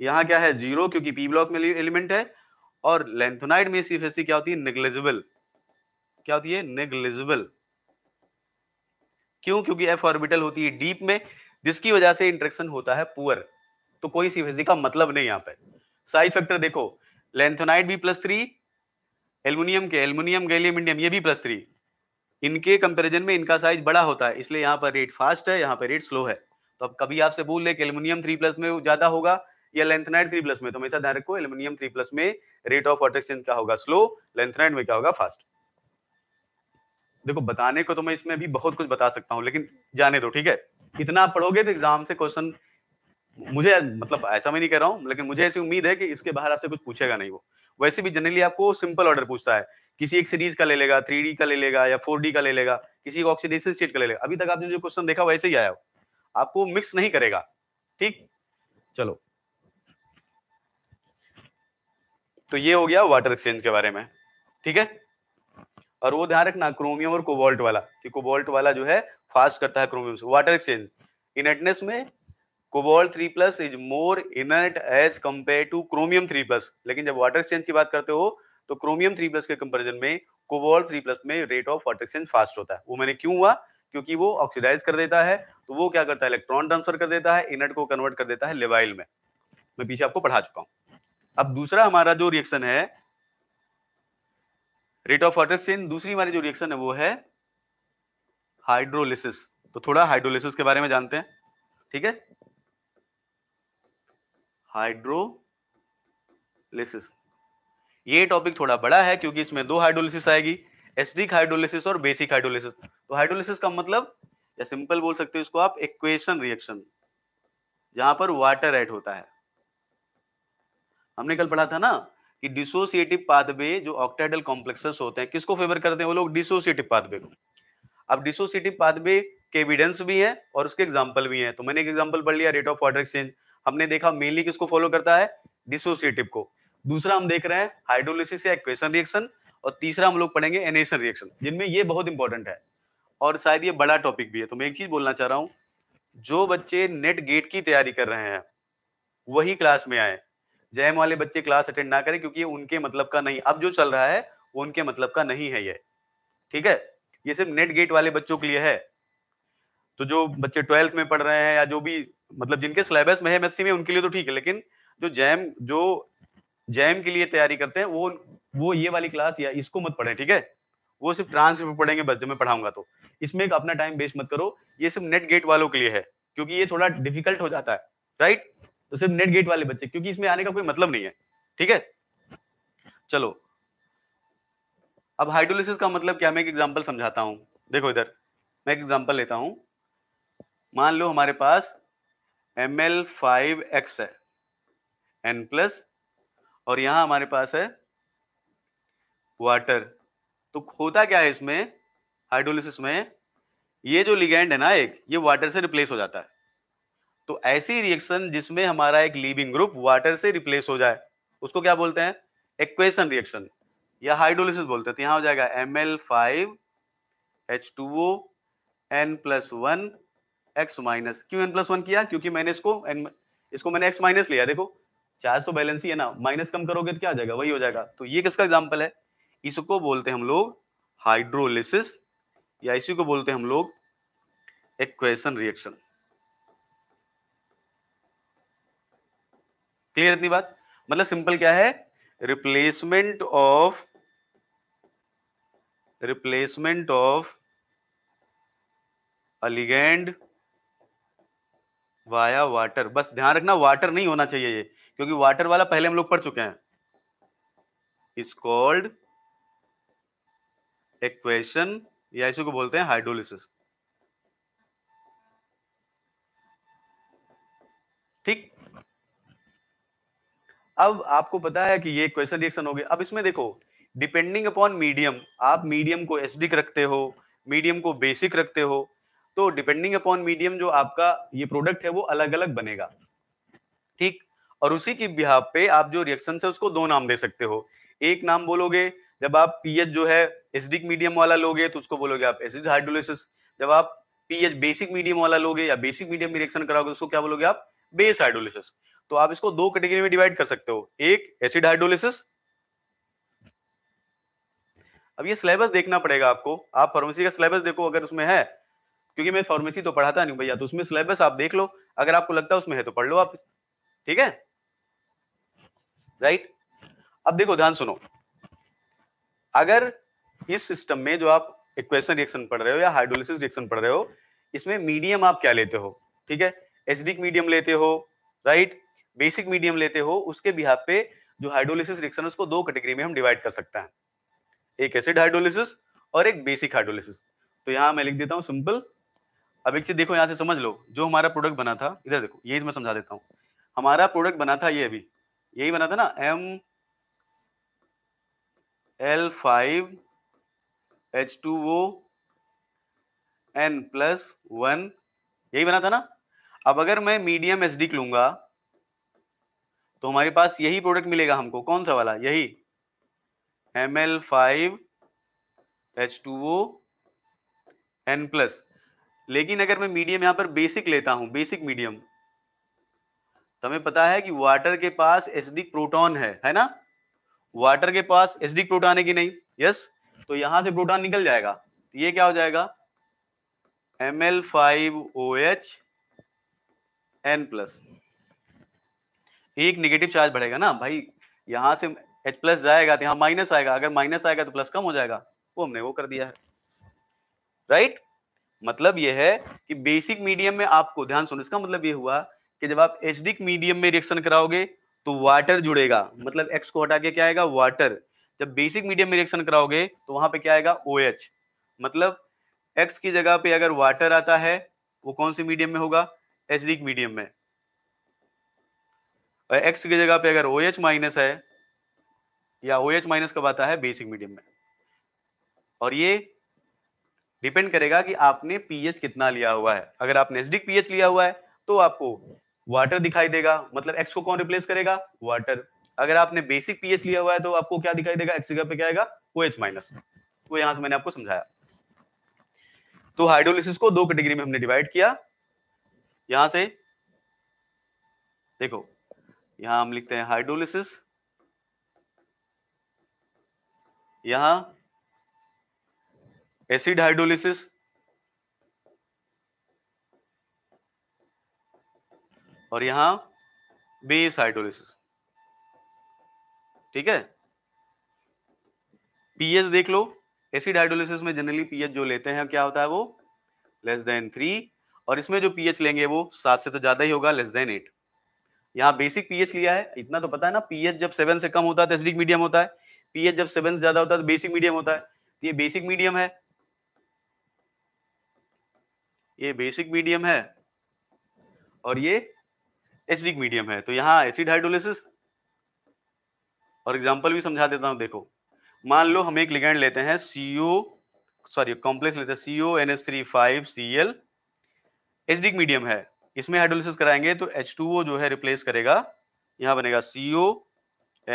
यहां क्या है जीरो क्योंकि पी ब्लॉक में एलिमेंट है और लेंथोनाइट में सीएफएससी क्या होती है निग्लेजिबल क्या होती है निग्लेजिबल क्यों क्योंकि एफ ऑर्बिटल होती है डीप में जिसकी वजह से इंट्रेक्शन होता है पुअर तो कोई सीएफएससी का मतलब नहीं यहां पर साइज फैक्टर देखो लेंथोनाइट भी प्लस थ्री एल्यूमिनियम के एल्यूमिनियम गैलियम इंडियम ये भी प्लस थ्री इनके कंपैरिजन में इनका साइज बड़ा होता है इसलिए यहाँ पर रेट फास्ट है यहाँ पर रेट स्लो है तो अब कभी आपसे बोल ले कि एल्यूमिनियम थ्री प्लस में ज्यादा होगा या लेंथनाइट थ्री प्लस में तो हमेशा ध्यान रखो एल्यूमिनियम थ्री प्लस में रेट ऑफ प्रोटेक्शन क्या होगा स्लो लेंथनाइट में क्या होगा फास्ट देखो बताने को तो मैं इसमें भी बहुत कुछ बता सकता हूँ लेकिन जाने दो ठीक है इतना आप पढ़ोगे तो एग्जाम से क्वेश्चन मुझे मतलब ऐसा मैं नहीं कह रहा हूँ लेकिन मुझे ऐसी उम्मीद है कि इसके बाहर आपसे कुछ पूछेगा नहीं वो वैसे भी जनरली आपको सिंपल ऑर्डर पूछता है किसी एक सीरीज का ले लेगा थ्री का ले लेगा या फोर का ले लेगा किसी ऑक्सीडेशन स्टेट का ले लेगा अभी तक आपने जो क्वेश्चन देखा वैसे ही आया हो आपको मिक्स नहीं करेगा ठीक चलो तो ये हो गया वाटर एक्सचेंज के बारे में ठीक है और वो ध्यान रखना क्रोमियम और कोबाल्ट वाला कि कोबाल्ट वाला जो है फास्ट करता है क्रोमियम से वाटर एक्सचेंज इनटनेस में cobalt three plus is more inert as compare to chromium three plus लेकिन जब वाटर एक्सचेंज की बात करते हो तो क्रोमियम थ्री प्लस के कंपेरिजन में कोबोल्ट थ्री प्लस में rate of water exchange fast होता है वो मैंने क्यों हुआ क्योंकि वो ऑक्सीडाइज कर देता है तो वो क्या करता है इलेक्ट्रॉन ट्रांसफर कर देता है इनर्ट को कन्वर्ट कर देता है लेवाइल में मैं पीछे आपको पढ़ा चुका हूं अब दूसरा हमारा जो रिएक्शन है रेट ऑफ वाटर एक्सचेंज दूसरी हमारी जो रिएक्शन है वो है हाइड्रोलिसिस तो थोड़ा हाइड्रोलिसिस के बारे में जानते हैं ठीक है हाइड्रोलिसिस ये टॉपिक थोड़ा बड़ा है क्योंकि इसमें दो हाइड्रोलिसिस आएगी एसडिक हाइड्रोलिसिस और बेसिक हाइड्रोलिसिस तो हाइड्रोलिसिस का मतलब या सिंपल बोल सकते हो इसको आप इक्वेशन रिएक्शन जहां पर वाटर एड होता है हमने कल पढ़ा था ना कि डिसोसिएटिव पाथवे जो ऑक्टाइडल कॉम्प्लेक्सेस होते हैं किसको फेवर करते हैं वो लोग डिसोसिएटिव पाथवे को अब डिसोसिएटिव पाथवे के एविडेंस भी है और उसके एग्जाम्पल भी हैं तो मैंने एक एग्जांपल पढ़ लिया रेट ऑफ वाटर एक्सचेंज हमने देखा मेनली किसको फॉलो करता है डिसोसिएटिव को दूसरा हम देख रहे हैं हाइड्रोलिसिस या इक्वेशन रिएक्शन और तीसरा हम लोग पढ़ेंगे एनेशन रिएक्शन जिनमें ये बहुत इंपॉर्टेंट है और शायद ये बड़ा टॉपिक भी है तो मैं एक चीज बोलना चाह रहा हूँ जो बच्चे नेट गेट की तैयारी कर रहे हैं वही क्लास में आए जैम वाले बच्चे क्लास अटेंड ना करें क्योंकि ये उनके मतलब का नहीं अब जो चल रहा है वो उनके मतलब का नहीं है ये ठीक है ये सिर्फ नेट गेट वाले बच्चों के लिए है तो जो बच्चे ट्वेल्थ में पढ़ रहे हैं या जो भी मतलब जिनके सिलेबस में है एमएससी में उनके लिए तो ठीक है लेकिन जो जैम जो जैम के लिए तैयारी करते हैं वो वो ये वाली क्लास या इसको मत पढ़े ठीक है वो सिर्फ ट्रांसक्रिप्ट पढ़ेंगे बस जब मैं पढ़ाऊंगा तो इसमें अपना टाइम वेस्ट मत करो ये सिर्फ नेट गेट वालों के लिए है क्योंकि ये थोड़ा डिफिकल्ट हो जाता है राइट तो सिर्फ नेट गेट वाले बच्चे क्योंकि इसमें आने का कोई मतलब नहीं है ठीक है चलो अब हाइड्रोलिसिस का मतलब क्या मैं एक एग्जांपल समझाता हूं देखो इधर मैं एक एग्जांपल लेता हूं मान लो हमारे पास एम एल फाइव एक्स है एन प्लस और यहां हमारे पास है वाटर तो होता क्या है इसमें हाइड्रोलिसिस में ये जो लिगेंड है ना एक ये वाटर से रिप्लेस हो जाता है तो ऐसी रिएक्शन जिसमें हमारा एक लीविंग ग्रुप वाटर से रिप्लेस हो जाए उसको क्या बोलते हैं एक्वेशन रिएक्शन या हाइड्रोलिसिस बोलते हैं तो यहां हो जाएगा M L five H two O N plus one X minus क्यों एन प्लस वन किया क्योंकि मैंने इसको एन इसको मैंने एक्स माइनस लिया देखो चार्ज तो बैलेंस ही है ना माइनस कम करोगे तो क्या आ जाएगा वही हो जाएगा तो ये किसका एग्जाम्पल है इसको बोलते हैं हम लोग हाइड्रोलिसिस या इसी को बोलते हैं हम लोग एक्वेशन रिएक्शन क्लियर इतनी बात मतलब सिंपल क्या है replacement of replacement of a ligand via water बस ध्यान रखना वाटर नहीं होना चाहिए ये क्योंकि वाटर वाला पहले हम लोग पढ़ चुके हैं इज कॉल्ड एक्वेशन या इसी को बोलते हैं हाइड्रोलिसिस ठीक अब आपको पता है कि ये क्वेश्चन रिएक्शन हो गया अब इसमें देखो डिपेंडिंग अपॉन मीडियम आप मीडियम को एसडिक रखते हो मीडियम को बेसिक रखते हो तो डिपेंडिंग अपॉन मीडियम जो आपका ये प्रोडक्ट है वो अलग अलग बनेगा ठीक और उसी की बिहा पे आप जो रिएक्शन है उसको दो नाम दे सकते हो एक नाम बोलोगे जब आप पीएच जो है एसिडिक मीडियम वाला लोगे तो उसको बोलोगे आप एसिड हाइड्रोलिसिस जब आप पीएच बेसिक मीडियम वाला लोगे या बेसिक मीडियम में रिएक्शन कराओगे तो उसको क्या बोलोगे आप बेस हाइड्रोलिसिस तो आप इसको दो कैटेगरी में डिवाइड कर सकते हो एक एसिड हाइड्रोलिसिस अब ये सिलेबस देखना पड़ेगा आपको आप फार्मेसी का सिलेबस देखो अगर उसमें है क्योंकि मैं फार्मेसी तो पढ़ाता नहीं भैया तो उसमें सिलेबस आप देख लो अगर आपको लगता है उसमें है तो पढ़ लो आप ठीक है राइट अब देखो ध्यान सुनो अगर इस सिस्टम में जो आप इक्वेशन रिएक्शन पढ़ रहे हो या हाइड्रोलिसिस रिएक्शन पढ़ रहे हो इसमें मीडियम आप क्या लेते हो ठीक है एसिडिक मीडियम लेते हो राइट बेसिक मीडियम लेते हो उसके बिहार पे जो हाइड्रोलिसिस रिएक्शन उसको दो कैटेगरी में हम डिवाइड कर सकते हैं एक एसिड हाइड्रोलिसिस और एक बेसिक हाइड्रोलिसिस तो यहां मैं लिख देता हूं सिंपल अब एक चीज देखो यहाँ से समझ लो जो हमारा प्रोडक्ट बना था इधर देखो यही मैं समझा देता हूँ हमारा प्रोडक्ट बना था ये अभी यही बना था ना M L five H two O N plus one यही बना था ना अब अगर मैं मीडियम एच डी लूंगा तो हमारे पास यही प्रोडक्ट मिलेगा हमको कौन सा वाला यही M L five H two O N plus लेकिन अगर मैं मीडियम यहाँ पर बेसिक लेता हूँ बेसिक मीडियम तो हमें पता है कि वाटर के पास एसिडिक प्रोटॉन है है ना वाटर के पास एसिडिक प्रोटॉन है कि नहीं यस तो यहां से प्रोटॉन निकल जाएगा ये क्या हो जाएगा M L five O H N plus एक निगेटिव चार्ज बढ़ेगा ना भाई यहां से एच प्लस जाएगा तो यहां माइनस आएगा अगर माइनस आएगा तो प्लस कम हो जाएगा वो हमने वो कर दिया है राइट right? मतलब यह है कि बेसिक मीडियम में आपको ध्यान सुनो इसका मतलब ये हुआ कि जब आप एसिडिक मीडियम में रिएक्शन कराओगे तो वाटर जुड़ेगा मतलब एक्स को हटा के क्या आएगा वाटर जब बेसिक मीडियम में रिएक्शन कराओगे तो वहां पे क्या आएगा ओ OH. मतलब एक्स की जगह पे अगर वाटर आता है वो कौन से मीडियम में होगा एसिडिक मीडियम में और एक्स की जगह पे अगर ओ OH माइनस है या ओ OH माइनस कब आता है बेसिक मीडियम में और ये डिपेंड करेगा कि आपने पीएच कितना लिया हुआ है अगर आपने एसिडिक पीएच लिया हुआ है तो आपको वाटर दिखाई देगा मतलब एक्स को कौन रिप्लेस करेगा वाटर अगर आपने बेसिक पीएच लिया हुआ है तो आपको क्या दिखाई देगा एक्स पे क्या आएगा ओ एच माइनस वो तो यहां से मैंने आपको समझाया तो हाइड्रोलिसिस को दो कैटेगरी में हमने डिवाइड किया यहां से देखो यहां हम लिखते हैं हाइड्रोलिसिस यहां एसिड हाइड्रोलिसिस और यहां बेस हाइड्रोलिसिस ठीक है पीएच देख लो एसिड हाइड्रोलिसिस में जनरली पीएच जो लेते हैं क्या होता है वो लेस देन थ्री और इसमें जो पीएच लेंगे वो सात से तो ज्यादा ही होगा लेस देन एट यहां बेसिक पीएच लिया है इतना तो पता है ना पीएच जब सेवन से कम होता है तो एसडिक मीडियम होता है पीएच जब सेवन से ज्यादा होता है तो बेसिक मीडियम होता है तो ये बेसिक मीडियम है ये बेसिक मीडियम है और ये एसिडिक मीडियम है तो यहां एसिड हाइड्रोलिसिस और एग्जाम्पल भी समझा देता हूं देखो मान लो हम एक लिगेंड लेते हैं सीओ सॉरी कॉम्प्लेक्स लेते हैं CO N S three five C L acidic medium है इसमें हाइड्रोलिसिस कराएंगे तो एच टू ओ जो है रिप्लेस करेगा यहां बनेगा CO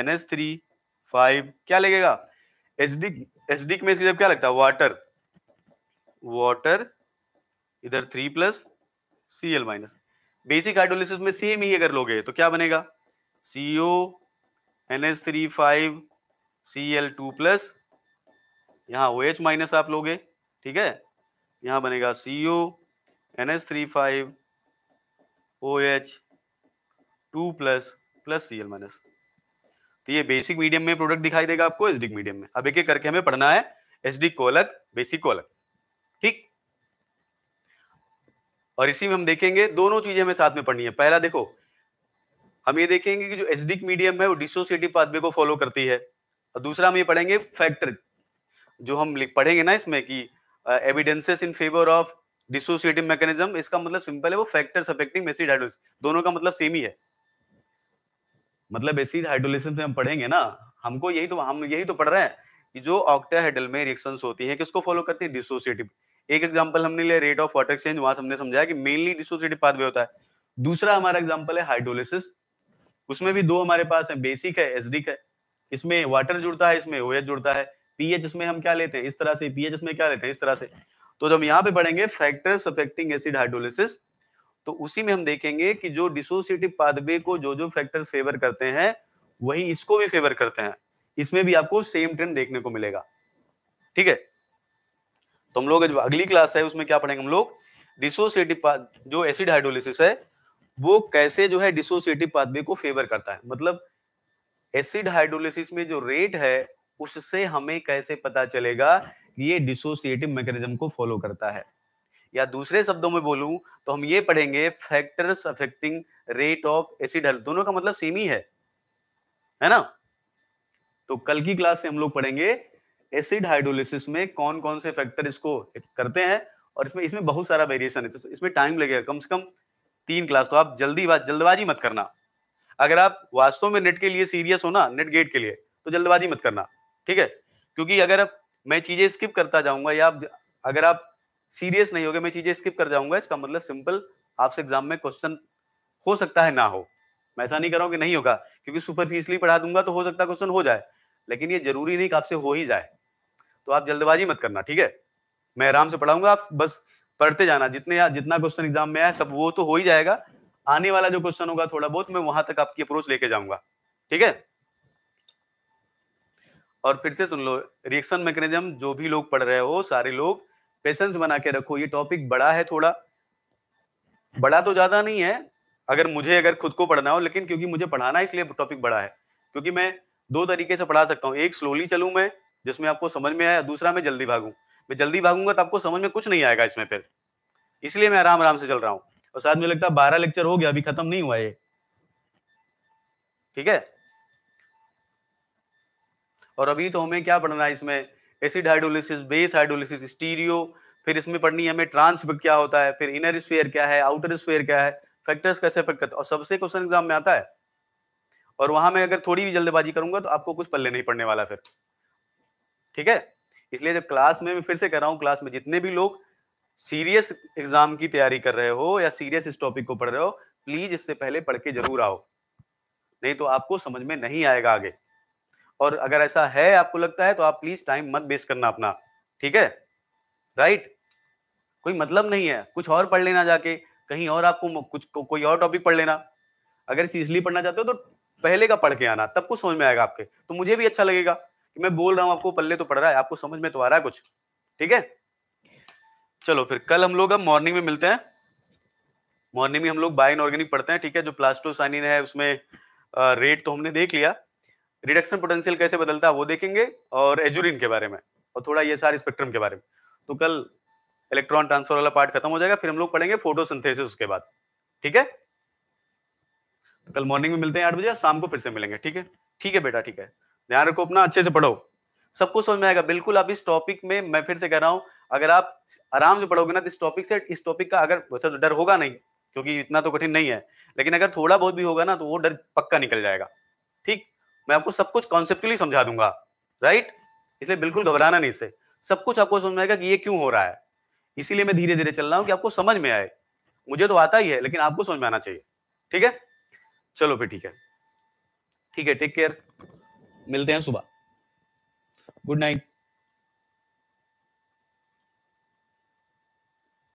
N S three five क्या लगेगा एसडिक एसडिक में इसके जब क्या लगता है वाटर वाटर इधर three plus C L minus basic hydrolysis में सेम ही अगर लोगे तो क्या बनेगा C O N S three five C L two plus यहाँ ओ एच माइनस आप लोगे ठीक है यहाँ बनेगा C O N S three five O H two plus plus C L minus तो ये बेसिक मीडियम में प्रोडक्ट दिखाई देगा आपको एसडिक मीडियम में अब एक एक करके हमें पढ़ना है एसडिक को अलग बेसिक को अलग और इसी में हम देखेंगे दोनों चीजें हमें साथ में पढ़नी है पहला देखो हम ये देखेंगे कि जो एसडिक मीडियम है वो डिसोसिएटिव पाथवे को फॉलो करती है और दूसरा हम ये पढ़ेंगे फैक्टर जो हम पढ़ेंगे ना इसमें कि evidences in favour of dissociative mechanism इसका मतलब सिंपल है वो फैक्टर अफेक्टिंग एसिड हाइड्रोलिस दोनों का मतलब सेम ही है मतलब एसिड हाइड्रोलिस में हम पढ़ेंगे ना हमको यही तो हम यही तो पढ़ रहे हैं कि जो ऑक्टाहेड्रल में रिएक्शंस होती हैं किसको फॉलो करती है डिसोसिएटिव एक एग्जाम्पल हमने लिया रेट ऑफ वाटर एक्सचेंज वहां हमने समझाया कि मेनली डिसोसिएटिव पाथवे होता है दूसरा हमारा एग्जाम्पल है हाइड्रोलिसिस उसमें भी दो हमारे पास है बेसिक है एसडिक है इसमें वाटर जुड़ता है इसमें ओएच जुड़ता है पीएच इसमें हम क्या लेते हैं इस तरह से पीएच इसमें क्या लेते हैं इस तरह से तो जब यहाँ पे पढ़ेंगे फैक्टर्स अफेक्टिंग एसिड हाइड्रोलिसिस तो उसी में हम देखेंगे कि जो डिसोसिएटिव पाथवे को जो जो फैक्टर्स फेवर करते हैं वही इसको भी फेवर करते हैं इसमें भी आपको सेम ट्रेंड देखने को मिलेगा ठीक है तो हम लोग जो अगली क्लास है उसमें क्या पढ़ेंगे हम लोग डिसोसिएटिव जो एसिड हाइड्रोलिसिस है वो कैसे जो है डिसोसिएटिव पाथवे को फेवर करता है मतलब एसिड हाइड्रोलिसिस में जो रेट है उससे हमें कैसे पता चलेगा कि ये डिसोसिएटिव मैकेनिज्म को फॉलो करता है या दूसरे शब्दों में बोलूं तो हम ये पढ़ेंगे factors affecting rate of acid दोनों का मतलब सेम ही है है ना तो कल की क्लास से हम लोग पढ़ेंगे एसिड हाइड्रोलिसिस में कौन कौन से फैक्टर इसको करते हैं और इसमें इसमें बहुत सारा वेरिएशन है तो इसमें टाइम लगेगा कम से कम तीन क्लास तो आप जल्दी जल्दबाजी मत करना अगर आप वास्तव में नेट के लिए सीरियस हो ना नेट गेट के लिए तो जल्दबाजी मत करना ठीक है क्योंकि अगर मैं चीजें स्किप करता जाऊंगा या अगर आप सीरियस नहीं होगे मैं चीजें स्किप कर जाऊंगा इसका मतलब सिंपल आपसे एग्जाम में क्वेश्चन हो सकता है ना हो मैं ऐसा नहीं कर रहा हूँ कि नहीं होगा क्योंकि सुपरफिशली पढ़ा दूंगा तो हो सकता क्वेश्चन हो जाए लेकिन ये जरूरी नहीं कि आपसे हो ही जाए तो आप जल्दबाजी मत करना ठीक है मैं आराम से पढ़ाऊंगा आप बस पढ़ते जाना जितने जितना क्वेश्चन एग्जाम में आया सब वो तो हो ही जाएगा आने वाला जो क्वेश्चन होगा थोड़ा बहुत मैं वहां तक आपकी अप्रोच लेके जाऊंगा ठीक है और फिर से सुन लो रिएक्शन मैकेनिज्म जो भी लोग पढ़ रहे हो सारे लोग पेशेंस बना के रखो ये टॉपिक बड़ा है थोड़ा बड़ा तो ज्यादा नहीं है अगर मुझे अगर खुद को पढ़ना हो लेकिन क्योंकि मुझे पढ़ाना इसलिए टॉपिक बड़ा है क्योंकि मैं दो तरीके से पढ़ा सकता हूँ एक स्लोली चलू मैं जिसमें आपको समझ में आया दूसरा मैं जल्दी भागूँ मैं जल्दी भागूंगा तो आपको समझ में कुछ नहीं आएगा इसमें फिर इसलिए मैं आराम आराम से चल रहा हूँ और साथ में लगता है बारह लेक्चर हो गया अभी खत्म नहीं हुआ ये ठीक है और अभी तो हमें क्या पढ़ना है इसमें acid hydrolysis base hydrolysis stereo फिर इसमें पढ़नी है हमें ट्रांसफिट क्या होता है फिर इनर स्पेयर क्या है आउटर स्पेयर क्या है फैक्टर्स कैसे इफेक्ट करते हैं और सबसे क्वेश्चन एग्जाम में आता है और वहां मैं अगर थोड़ी भी जल्दबाजी करूंगा तो आपको कुछ पल्ले नहीं पड़ने वाला फिर ठीक है इसलिए जब क्लास में मैं फिर से कर रहा हूँ क्लास में जितने भी लोग सीरियस एग्जाम की तैयारी कर रहे हो या सीरियस इस टॉपिक को पढ़ रहे हो प्लीज इससे पहले पढ़ के जरूर आओ नहीं तो आपको समझ में नहीं आएगा आगे और अगर ऐसा है आपको लगता है तो आप प्लीज टाइम मत वेस्ट करना अपना ठीक है राइट कोई मतलब नहीं है कुछ और पढ़ लेना जाके कहीं और आपको कुछ को, कोई और टॉपिक पढ़ लेना अगर इसलिए पढ़ना चाहते हो तो पहले का पढ़ के आना तब कुछ समझ में आएगा आपके तो मुझे भी अच्छा लगेगा कि मैं बोल रहा हूं आपको पल्ले तो पड़ रहा है आपको समझ में तो आ रहा है कुछ ठीक है चलो फिर कल हम लोग अब मॉर्निंग में मिलते हैं मॉर्निंग में हम लोग बाय ऑर्गेनिक पढ़ते हैं ठीक है जो प्लास्टोसाइनिन है उसमें रेट तो हमने देख लिया रिडक्शन पोटेंशियल कैसे बदलता है वो देखेंगे और एजुरिन के बारे में और थोड़ा ये सारे स्पेक्ट्रम के बारे में तो कल इलेक्ट्रॉन ट्रांसफर वाला पार्ट खत्म हो जाएगा फिर हम लोग पढ़ेंगे फोटोसिंथेसिस उसके बाद ठीक है तो कल मॉर्निंग में मिलते हैं आठ बजे शाम को फिर से मिलेंगे ठीक है ठीक है बेटा ठीक है ध्यान रखो अपना अच्छे से पढ़ो सब कुछ समझ में आएगा बिल्कुल अब इस टॉपिक में मैं फिर से कह रहा हूँ अगर आप आराम से पढ़ोगे ना तो इस टॉपिक से इस टॉपिक का अगर वैसे तो डर होगा नहीं क्योंकि इतना तो कठिन नहीं है लेकिन अगर थोड़ा बहुत भी होगा ना तो वो डर पक्का निकल जाएगा ठीक मैं आपको सब कुछ कॉन्सेप्टली समझा दूंगा राइट इसलिए बिल्कुल घबराना नहीं इससे सब कुछ आपको समझ में आएगा कि ये क्यों हो रहा है इसीलिए मैं धीरे धीरे चल रहा हूँ कि आपको समझ में आए मुझे तो आता ही है लेकिन आपको समझ में आना चाहिए ठीक है चलो फिर ठीक है ठीक है टेक केयर मिलते हैं सुबह गुड नाइट